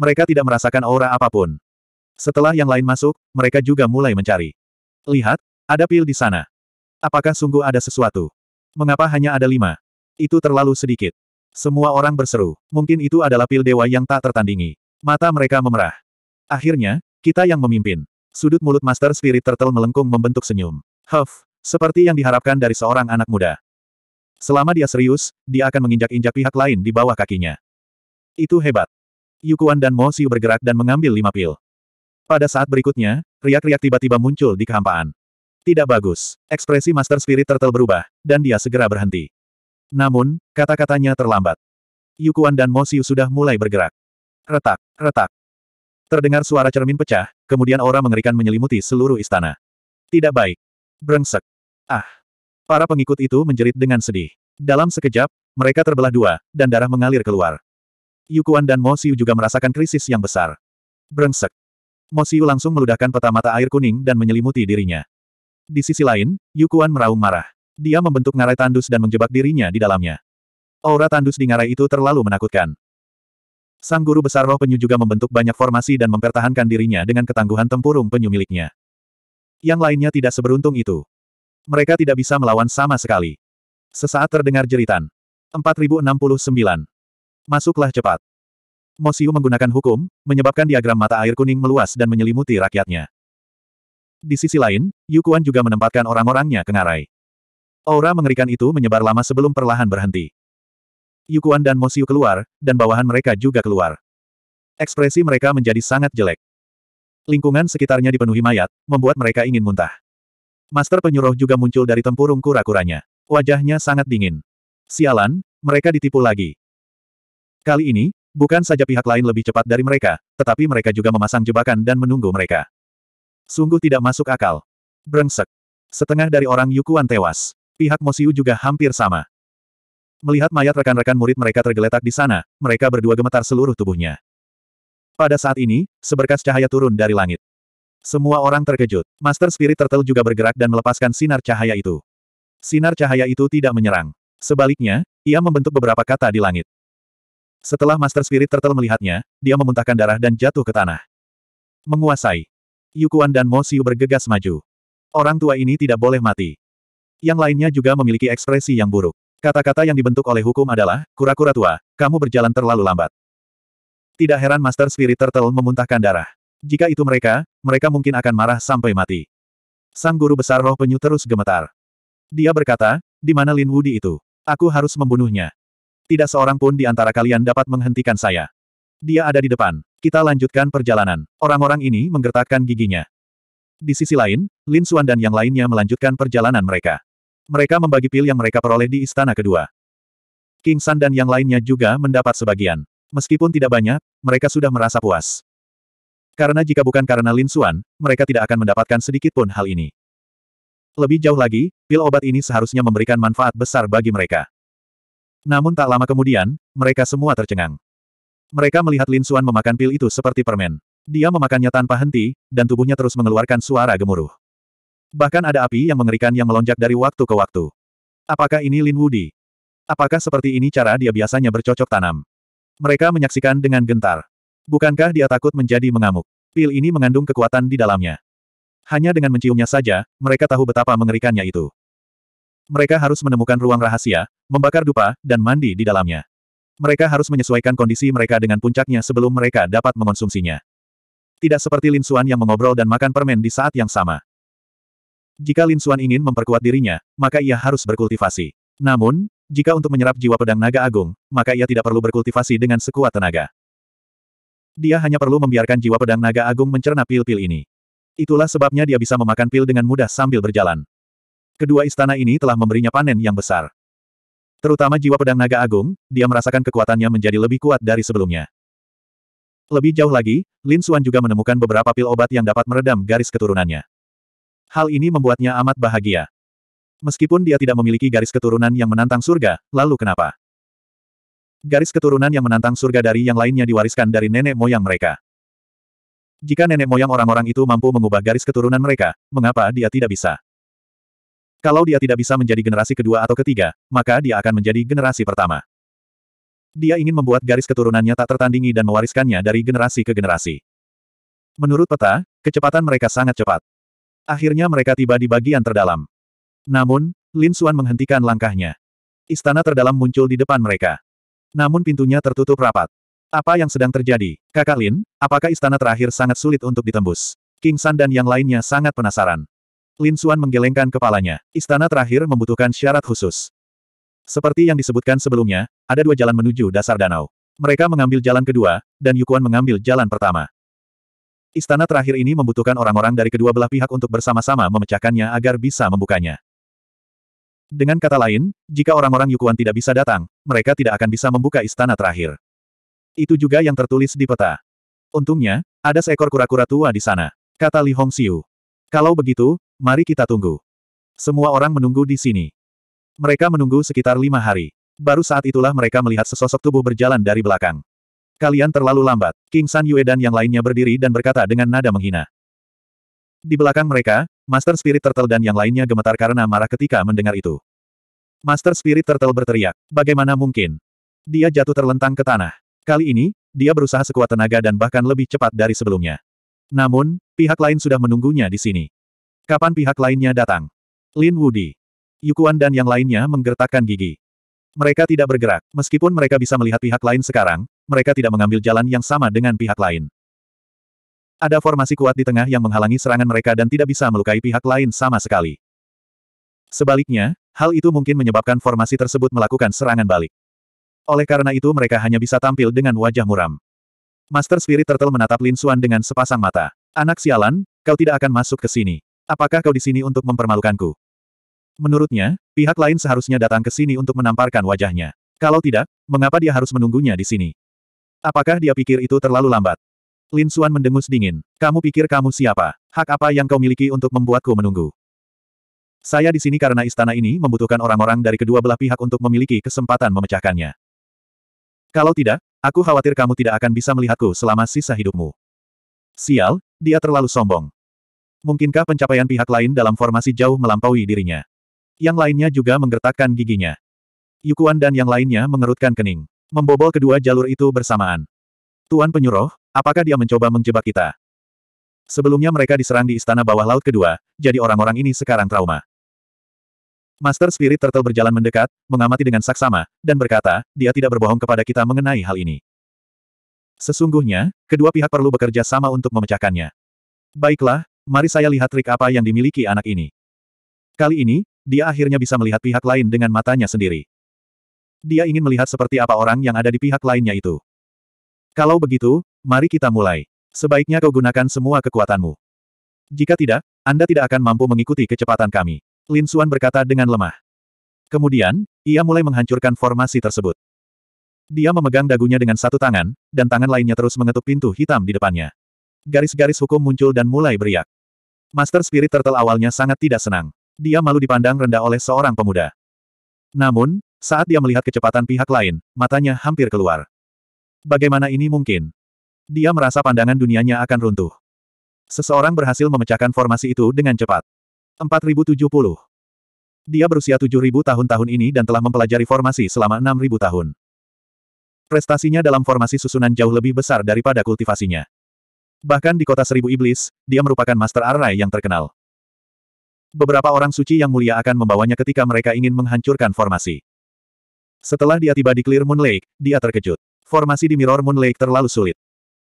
Mereka tidak merasakan aura apapun. Setelah yang lain masuk, mereka juga mulai mencari. Lihat, ada pil di sana. Apakah sungguh ada sesuatu? Mengapa hanya ada lima? Itu terlalu sedikit. Semua orang berseru. Mungkin itu adalah pil dewa yang tak tertandingi. Mata mereka memerah. Akhirnya, kita yang memimpin. Sudut mulut Master Spirit Turtle melengkung membentuk senyum. Huff, seperti yang diharapkan dari seorang anak muda. Selama dia serius, dia akan menginjak-injak pihak lain di bawah kakinya. Itu hebat. Yukuan dan Mo Xiu bergerak dan mengambil lima pil. Pada saat berikutnya, riak-riak tiba-tiba muncul di kehampaan. Tidak bagus. Ekspresi Master Spirit Turtle berubah, dan dia segera berhenti. Namun, kata-katanya terlambat. Yukuan dan Mo Xiu sudah mulai bergerak. Retak, retak. Terdengar suara cermin pecah, kemudian aura mengerikan menyelimuti seluruh istana. Tidak baik. Brengsek. Ah. Para pengikut itu menjerit dengan sedih. Dalam sekejap, mereka terbelah dua, dan darah mengalir keluar. Yukuan dan Mo Xiu juga merasakan krisis yang besar. Brengsek. Mo Xiu langsung meludahkan peta mata air kuning dan menyelimuti dirinya. Di sisi lain, Yukuan meraung marah. Dia membentuk ngarai tandus dan menjebak dirinya di dalamnya. Aura tandus di ngarai itu terlalu menakutkan. Sang guru besar roh penyu juga membentuk banyak formasi dan mempertahankan dirinya dengan ketangguhan tempurung penyu miliknya. Yang lainnya tidak seberuntung itu. Mereka tidak bisa melawan sama sekali. Sesaat terdengar jeritan. 4069. Masuklah cepat. Mosiu menggunakan hukum, menyebabkan diagram mata air kuning meluas dan menyelimuti rakyatnya. Di sisi lain, Yukuan juga menempatkan orang-orangnya ke ngarai. Aura mengerikan itu menyebar lama sebelum perlahan berhenti. Yukuan dan Mosiu keluar, dan bawahan mereka juga keluar. Ekspresi mereka menjadi sangat jelek. Lingkungan sekitarnya dipenuhi mayat, membuat mereka ingin muntah. Master penyuruh juga muncul dari tempurung kura-kuranya. Wajahnya sangat dingin. Sialan, mereka ditipu lagi. Kali ini, bukan saja pihak lain lebih cepat dari mereka, tetapi mereka juga memasang jebakan dan menunggu mereka. Sungguh tidak masuk akal. Brengsek. Setengah dari orang Yukuan tewas. Pihak Mosiu juga hampir sama. Melihat mayat rekan-rekan murid mereka tergeletak di sana, mereka berdua gemetar seluruh tubuhnya. Pada saat ini, seberkas cahaya turun dari langit. Semua orang terkejut. Master Spirit Turtle juga bergerak dan melepaskan sinar cahaya itu. Sinar cahaya itu tidak menyerang. Sebaliknya, ia membentuk beberapa kata di langit. Setelah Master Spirit Turtle melihatnya, dia memuntahkan darah dan jatuh ke tanah. Menguasai. Yukuan dan Mo Xiu bergegas maju. Orang tua ini tidak boleh mati. Yang lainnya juga memiliki ekspresi yang buruk. Kata-kata yang dibentuk oleh hukum adalah, kura-kura tua, kamu berjalan terlalu lambat. Tidak heran Master Spirit Turtle memuntahkan darah. Jika itu mereka, mereka mungkin akan marah sampai mati. Sang guru besar roh penyu terus gemetar. Dia berkata, di mana Lin Wudi itu? Aku harus membunuhnya. Tidak seorang pun di antara kalian dapat menghentikan saya. Dia ada di depan. Kita lanjutkan perjalanan. Orang-orang ini menggertakkan giginya. Di sisi lain, Lin Xuan dan yang lainnya melanjutkan perjalanan mereka. Mereka membagi pil yang mereka peroleh di istana kedua. King San dan yang lainnya juga mendapat sebagian. Meskipun tidak banyak, mereka sudah merasa puas. Karena jika bukan karena Lin Xuan, mereka tidak akan mendapatkan sedikit pun hal ini. Lebih jauh lagi, pil obat ini seharusnya memberikan manfaat besar bagi mereka. Namun tak lama kemudian, mereka semua tercengang. Mereka melihat Lin Xuan memakan pil itu seperti permen. Dia memakannya tanpa henti, dan tubuhnya terus mengeluarkan suara gemuruh. Bahkan ada api yang mengerikan yang melonjak dari waktu ke waktu. Apakah ini Lin Wudi? Apakah seperti ini cara dia biasanya bercocok tanam? Mereka menyaksikan dengan gentar. Bukankah dia takut menjadi mengamuk? Pil ini mengandung kekuatan di dalamnya. Hanya dengan menciumnya saja, mereka tahu betapa mengerikannya itu. Mereka harus menemukan ruang rahasia, membakar dupa, dan mandi di dalamnya. Mereka harus menyesuaikan kondisi mereka dengan puncaknya sebelum mereka dapat mengonsumsinya. Tidak seperti Lin Xuan yang mengobrol dan makan permen di saat yang sama. Jika Lin Xuan ingin memperkuat dirinya, maka ia harus berkultivasi. Namun, jika untuk menyerap jiwa pedang naga agung, maka ia tidak perlu berkultivasi dengan sekuat tenaga. Dia hanya perlu membiarkan jiwa pedang naga agung mencerna pil-pil ini. Itulah sebabnya dia bisa memakan pil dengan mudah sambil berjalan. Kedua istana ini telah memberinya panen yang besar. Terutama jiwa pedang naga agung, dia merasakan kekuatannya menjadi lebih kuat dari sebelumnya. Lebih jauh lagi, Lin Xuan juga menemukan beberapa pil obat yang dapat meredam garis keturunannya. Hal ini membuatnya amat bahagia. Meskipun dia tidak memiliki garis keturunan yang menantang surga, lalu kenapa? Garis keturunan yang menantang surga dari yang lainnya diwariskan dari nenek moyang mereka. Jika nenek moyang orang-orang itu mampu mengubah garis keturunan mereka, mengapa dia tidak bisa? Kalau dia tidak bisa menjadi generasi kedua atau ketiga, maka dia akan menjadi generasi pertama. Dia ingin membuat garis keturunannya tak tertandingi dan mewariskannya dari generasi ke generasi. Menurut peta, kecepatan mereka sangat cepat. Akhirnya mereka tiba di bagian terdalam. Namun, Lin Suan menghentikan langkahnya. Istana terdalam muncul di depan mereka. Namun pintunya tertutup rapat. Apa yang sedang terjadi? Kakak Lin, apakah istana terakhir sangat sulit untuk ditembus? King San dan yang lainnya sangat penasaran. Lin Xuan menggelengkan kepalanya. Istana terakhir membutuhkan syarat khusus. Seperti yang disebutkan sebelumnya, ada dua jalan menuju dasar danau. Mereka mengambil jalan kedua, dan Yukuan mengambil jalan pertama. Istana terakhir ini membutuhkan orang-orang dari kedua belah pihak untuk bersama-sama memecahkannya agar bisa membukanya. Dengan kata lain, jika orang-orang Yukuan tidak bisa datang, mereka tidak akan bisa membuka istana terakhir. Itu juga yang tertulis di peta. Untungnya, ada seekor kura-kura tua di sana, kata Li Hongxiu. Kalau begitu, mari kita tunggu. Semua orang menunggu di sini. Mereka menunggu sekitar lima hari. Baru saat itulah mereka melihat sesosok tubuh berjalan dari belakang. Kalian terlalu lambat. King San Yue dan yang lainnya berdiri dan berkata dengan nada menghina. Di belakang mereka, Master Spirit Turtle dan yang lainnya gemetar karena marah ketika mendengar itu. Master Spirit Turtle berteriak, bagaimana mungkin? Dia jatuh terlentang ke tanah. Kali ini, dia berusaha sekuat tenaga dan bahkan lebih cepat dari sebelumnya. Namun, pihak lain sudah menunggunya di sini. Kapan pihak lainnya datang? Lin Wudi, Yukuan dan yang lainnya menggertakkan gigi. Mereka tidak bergerak, meskipun mereka bisa melihat pihak lain sekarang, mereka tidak mengambil jalan yang sama dengan pihak lain. Ada formasi kuat di tengah yang menghalangi serangan mereka dan tidak bisa melukai pihak lain sama sekali. Sebaliknya, hal itu mungkin menyebabkan formasi tersebut melakukan serangan balik. Oleh karena itu mereka hanya bisa tampil dengan wajah muram. Master Spirit Turtle menatap Lin Xuan dengan sepasang mata. Anak sialan, kau tidak akan masuk ke sini. Apakah kau di sini untuk mempermalukanku? Menurutnya, pihak lain seharusnya datang ke sini untuk menamparkan wajahnya. Kalau tidak, mengapa dia harus menunggunya di sini? Apakah dia pikir itu terlalu lambat? Lin Suan mendengus dingin. Kamu pikir kamu siapa? Hak apa yang kau miliki untuk membuatku menunggu? Saya di sini karena istana ini membutuhkan orang-orang dari kedua belah pihak untuk memiliki kesempatan memecahkannya. Kalau tidak, aku khawatir kamu tidak akan bisa melihatku selama sisa hidupmu. Sial, dia terlalu sombong. Mungkinkah pencapaian pihak lain dalam formasi jauh melampaui dirinya? Yang lainnya juga menggertakkan giginya. Yukuan dan yang lainnya mengerutkan kening. Membobol kedua jalur itu bersamaan. Tuan penyuruh, Apakah dia mencoba menjebak kita? Sebelumnya mereka diserang di istana bawah laut kedua, jadi orang-orang ini sekarang trauma. Master Spirit Turtle berjalan mendekat, mengamati dengan saksama, dan berkata, dia tidak berbohong kepada kita mengenai hal ini. Sesungguhnya, kedua pihak perlu bekerja sama untuk memecahkannya. Baiklah, mari saya lihat trik apa yang dimiliki anak ini. Kali ini, dia akhirnya bisa melihat pihak lain dengan matanya sendiri. Dia ingin melihat seperti apa orang yang ada di pihak lainnya itu. Kalau begitu, Mari kita mulai. Sebaiknya kau gunakan semua kekuatanmu. Jika tidak, Anda tidak akan mampu mengikuti kecepatan kami. Lin Suan berkata dengan lemah. Kemudian, ia mulai menghancurkan formasi tersebut. Dia memegang dagunya dengan satu tangan, dan tangan lainnya terus mengetuk pintu hitam di depannya. Garis-garis hukum muncul dan mulai beriak. Master Spirit Turtle awalnya sangat tidak senang. Dia malu dipandang rendah oleh seorang pemuda. Namun, saat dia melihat kecepatan pihak lain, matanya hampir keluar. Bagaimana ini mungkin? Dia merasa pandangan dunianya akan runtuh. Seseorang berhasil memecahkan formasi itu dengan cepat. 4070. Dia berusia 7000 tahun-tahun ini dan telah mempelajari formasi selama 6000 tahun. Prestasinya dalam formasi susunan jauh lebih besar daripada kultivasinya. Bahkan di kota seribu iblis, dia merupakan master arai yang terkenal. Beberapa orang suci yang mulia akan membawanya ketika mereka ingin menghancurkan formasi. Setelah dia tiba di Clear Moon Lake, dia terkejut. Formasi di Mirror Moon Lake terlalu sulit.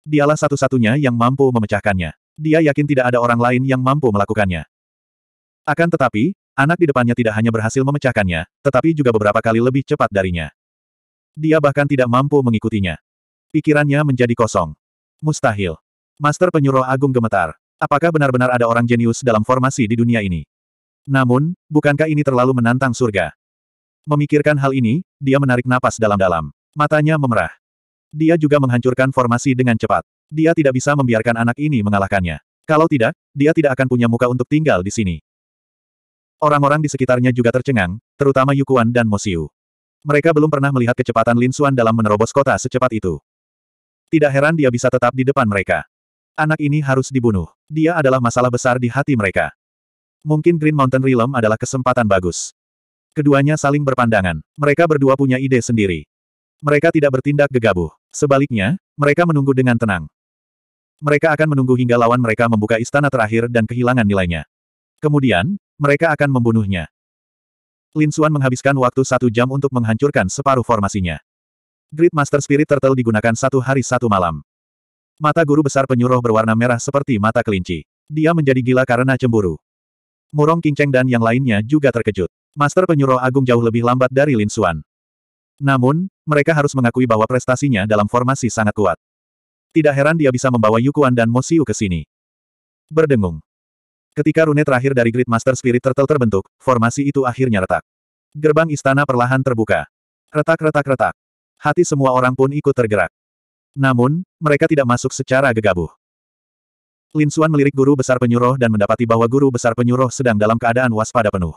Dialah satu-satunya yang mampu memecahkannya. Dia yakin tidak ada orang lain yang mampu melakukannya. Akan tetapi, anak di depannya tidak hanya berhasil memecahkannya, tetapi juga beberapa kali lebih cepat darinya. Dia bahkan tidak mampu mengikutinya. Pikirannya menjadi kosong. Mustahil. Master Penyuruh Agung gemetar. Apakah benar-benar ada orang jenius dalam formasi di dunia ini? Namun, bukankah ini terlalu menantang surga? Memikirkan hal ini, dia menarik napas dalam-dalam. Matanya memerah. Dia juga menghancurkan formasi dengan cepat. Dia tidak bisa membiarkan anak ini mengalahkannya. Kalau tidak, dia tidak akan punya muka untuk tinggal di sini. Orang-orang di sekitarnya juga tercengang, terutama Yukuan dan Mosiu. Mereka belum pernah melihat kecepatan Lin Xuan dalam menerobos kota secepat itu. Tidak heran dia bisa tetap di depan mereka. Anak ini harus dibunuh. Dia adalah masalah besar di hati mereka. Mungkin Green Mountain Realm adalah kesempatan bagus. Keduanya saling berpandangan. Mereka berdua punya ide sendiri. Mereka tidak bertindak gegabah. Sebaliknya, mereka menunggu dengan tenang. Mereka akan menunggu hingga lawan mereka membuka istana terakhir dan kehilangan nilainya. Kemudian, mereka akan membunuhnya. Lin Xuan menghabiskan waktu satu jam untuk menghancurkan separuh formasinya. Grid Master Spirit Turtle digunakan satu hari satu malam. Mata guru besar penyuruh berwarna merah seperti mata kelinci. Dia menjadi gila karena cemburu. Murong Kinceng dan yang lainnya juga terkejut. Master penyuruh agung jauh lebih lambat dari Lin Xuan. Namun, mereka harus mengakui bahwa prestasinya dalam formasi sangat kuat. Tidak heran dia bisa membawa Yukuan dan Mosiu ke sini. Berdengung. Ketika rune terakhir dari Great Master Spirit Turtle terbentuk, formasi itu akhirnya retak. Gerbang istana perlahan terbuka. Retak-retak-retak. Hati semua orang pun ikut tergerak. Namun, mereka tidak masuk secara gegabah. Lin Xuan melirik guru besar penyuruh dan mendapati bahwa guru besar penyuruh sedang dalam keadaan waspada penuh.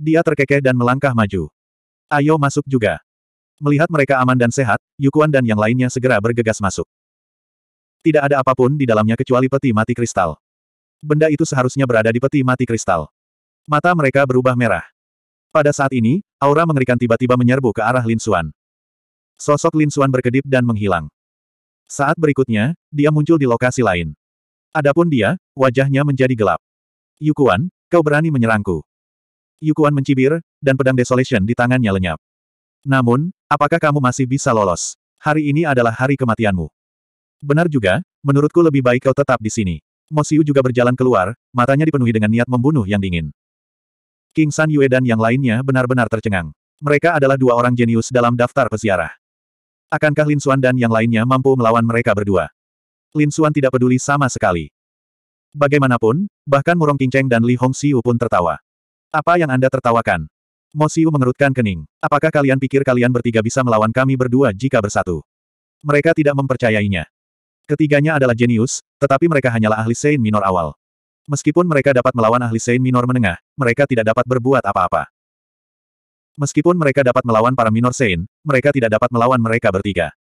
Dia terkekeh dan melangkah maju. Ayo masuk juga. Melihat mereka aman dan sehat, Yukuan dan yang lainnya segera bergegas masuk. Tidak ada apapun di dalamnya kecuali peti mati kristal. Benda itu seharusnya berada di peti mati kristal. Mata mereka berubah merah. Pada saat ini, aura mengerikan tiba-tiba menyerbu ke arah Lin Xuan. Sosok Lin Xuan berkedip dan menghilang. Saat berikutnya, dia muncul di lokasi lain. Adapun dia, wajahnya menjadi gelap. Yukuan, kau berani menyerangku. Yukuan mencibir, dan pedang Desolation di tangannya lenyap. Namun, apakah kamu masih bisa lolos? Hari ini adalah hari kematianmu. Benar juga, menurutku lebih baik kau tetap di sini. Mosiu juga berjalan keluar, matanya dipenuhi dengan niat membunuh yang dingin. King San Yue dan yang lainnya benar-benar tercengang. Mereka adalah dua orang jenius dalam daftar peziarah. Akankah Lin Xuan dan yang lainnya mampu melawan mereka berdua? Lin Xuan tidak peduli sama sekali. Bagaimanapun, bahkan Murong King Cheng dan Li Hong Siu pun tertawa. Apa yang Anda tertawakan? Mosiu mengerutkan kening. Apakah kalian pikir kalian bertiga bisa melawan kami berdua jika bersatu? Mereka tidak mempercayainya. Ketiganya adalah jenius, tetapi mereka hanyalah ahli Sein minor awal. Meskipun mereka dapat melawan ahli Sein minor menengah, mereka tidak dapat berbuat apa-apa. Meskipun mereka dapat melawan para minor Sein, mereka tidak dapat melawan mereka bertiga.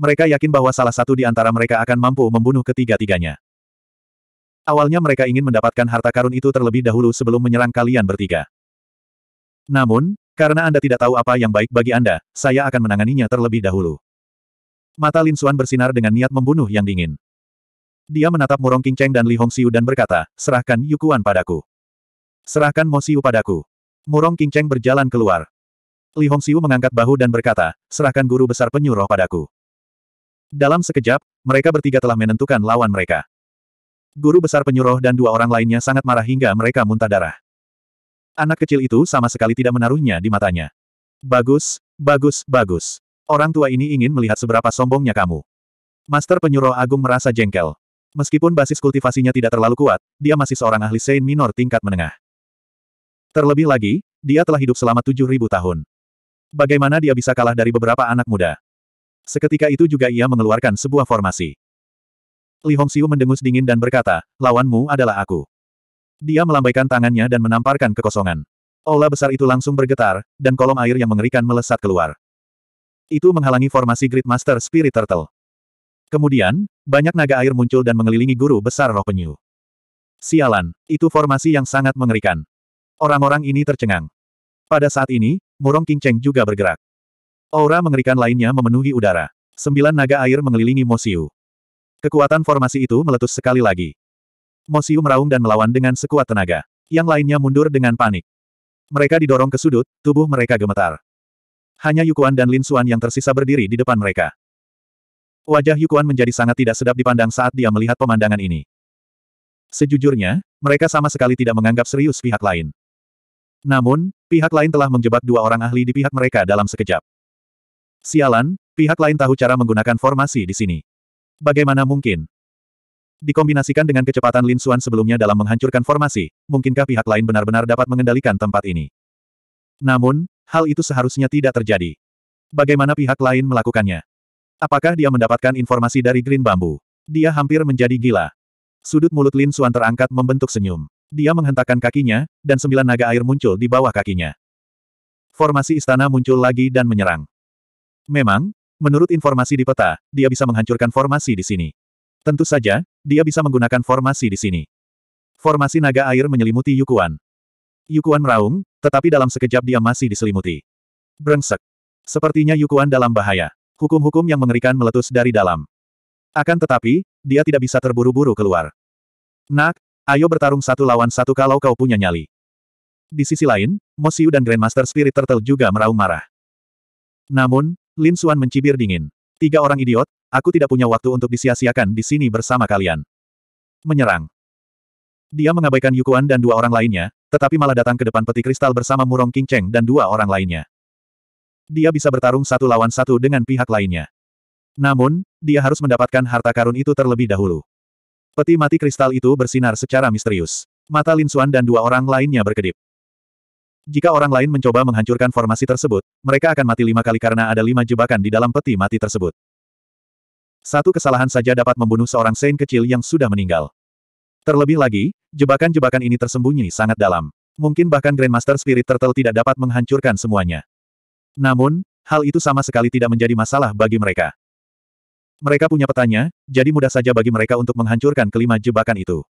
Mereka yakin bahwa salah satu di antara mereka akan mampu membunuh ketiga-tiganya. Awalnya mereka ingin mendapatkan harta karun itu terlebih dahulu sebelum menyerang kalian bertiga. Namun, karena Anda tidak tahu apa yang baik bagi Anda, saya akan menanganinya terlebih dahulu. Mata Lin Xuan bersinar dengan niat membunuh yang dingin. Dia menatap Murong Cheng dan Li Hong Hongxiu dan berkata, serahkan Yukuan padaku. Serahkan Mo Xiu padaku. Murong Cheng berjalan keluar. Li Hong Hongxiu mengangkat bahu dan berkata, serahkan guru besar penyuruh padaku. Dalam sekejap, mereka bertiga telah menentukan lawan mereka. Guru besar penyuruh dan dua orang lainnya sangat marah hingga mereka muntah darah. Anak kecil itu sama sekali tidak menaruhnya di matanya. Bagus, bagus, bagus. Orang tua ini ingin melihat seberapa sombongnya kamu. Master penyuruh agung merasa jengkel. Meskipun basis kultivasinya tidak terlalu kuat, dia masih seorang ahli Saint Minor tingkat menengah. Terlebih lagi, dia telah hidup selama 7.000 tahun. Bagaimana dia bisa kalah dari beberapa anak muda? Seketika itu juga ia mengeluarkan sebuah formasi. Li Hongxiu mendengus dingin dan berkata, lawanmu adalah aku. Dia melambaikan tangannya dan menamparkan kekosongan. Aula besar itu langsung bergetar, dan kolom air yang mengerikan melesat keluar. Itu menghalangi formasi Great Master Spirit Turtle. Kemudian, banyak naga air muncul dan mengelilingi guru besar roh penyu. Sialan, itu formasi yang sangat mengerikan. Orang-orang ini tercengang. Pada saat ini, murong King Cheng juga bergerak. Aura mengerikan lainnya memenuhi udara. Sembilan naga air mengelilingi Mosiu. Kekuatan formasi itu meletus sekali lagi. Mosiu meraung dan melawan dengan sekuat tenaga. Yang lainnya mundur dengan panik. Mereka didorong ke sudut, tubuh mereka gemetar. Hanya Yukuan dan Lin Xuan yang tersisa berdiri di depan mereka. Wajah Yukuan menjadi sangat tidak sedap dipandang saat dia melihat pemandangan ini. Sejujurnya, mereka sama sekali tidak menganggap serius pihak lain. Namun, pihak lain telah menjebak dua orang ahli di pihak mereka dalam sekejap. Sialan, pihak lain tahu cara menggunakan formasi di sini. Bagaimana mungkin? Dikombinasikan dengan kecepatan Lin Xuan sebelumnya dalam menghancurkan formasi, mungkinkah pihak lain benar-benar dapat mengendalikan tempat ini? Namun, hal itu seharusnya tidak terjadi. Bagaimana pihak lain melakukannya? Apakah dia mendapatkan informasi dari Green Bambu? Dia hampir menjadi gila. Sudut mulut Lin Xuan terangkat membentuk senyum. Dia menghentakkan kakinya, dan sembilan naga air muncul di bawah kakinya. Formasi istana muncul lagi dan menyerang. Memang, Menurut informasi di peta, dia bisa menghancurkan formasi di sini. Tentu saja, dia bisa menggunakan formasi di sini. Formasi naga air menyelimuti Yukuan. Yukuan meraung, tetapi dalam sekejap dia masih diselimuti. Brengsek. Sepertinya Yukuan dalam bahaya. Hukum-hukum yang mengerikan meletus dari dalam. Akan tetapi, dia tidak bisa terburu-buru keluar. Nak, ayo bertarung satu lawan satu kalau kau punya nyali. Di sisi lain, Mosiu dan Grandmaster Spirit Turtle juga meraung marah. Namun, Lin Suan mencibir dingin. Tiga orang idiot, aku tidak punya waktu untuk disia-siakan di sini bersama kalian. Menyerang. Dia mengabaikan Yukuan dan dua orang lainnya, tetapi malah datang ke depan peti kristal bersama Murong King Cheng dan dua orang lainnya. Dia bisa bertarung satu lawan satu dengan pihak lainnya. Namun, dia harus mendapatkan harta karun itu terlebih dahulu. Peti mati kristal itu bersinar secara misterius. Mata Lin Suan dan dua orang lainnya berkedip. Jika orang lain mencoba menghancurkan formasi tersebut, mereka akan mati lima kali karena ada lima jebakan di dalam peti mati tersebut. Satu kesalahan saja dapat membunuh seorang Saint kecil yang sudah meninggal. Terlebih lagi, jebakan-jebakan ini tersembunyi sangat dalam. Mungkin bahkan Grandmaster Spirit Turtle tidak dapat menghancurkan semuanya. Namun, hal itu sama sekali tidak menjadi masalah bagi mereka. Mereka punya petanya, jadi mudah saja bagi mereka untuk menghancurkan kelima jebakan itu.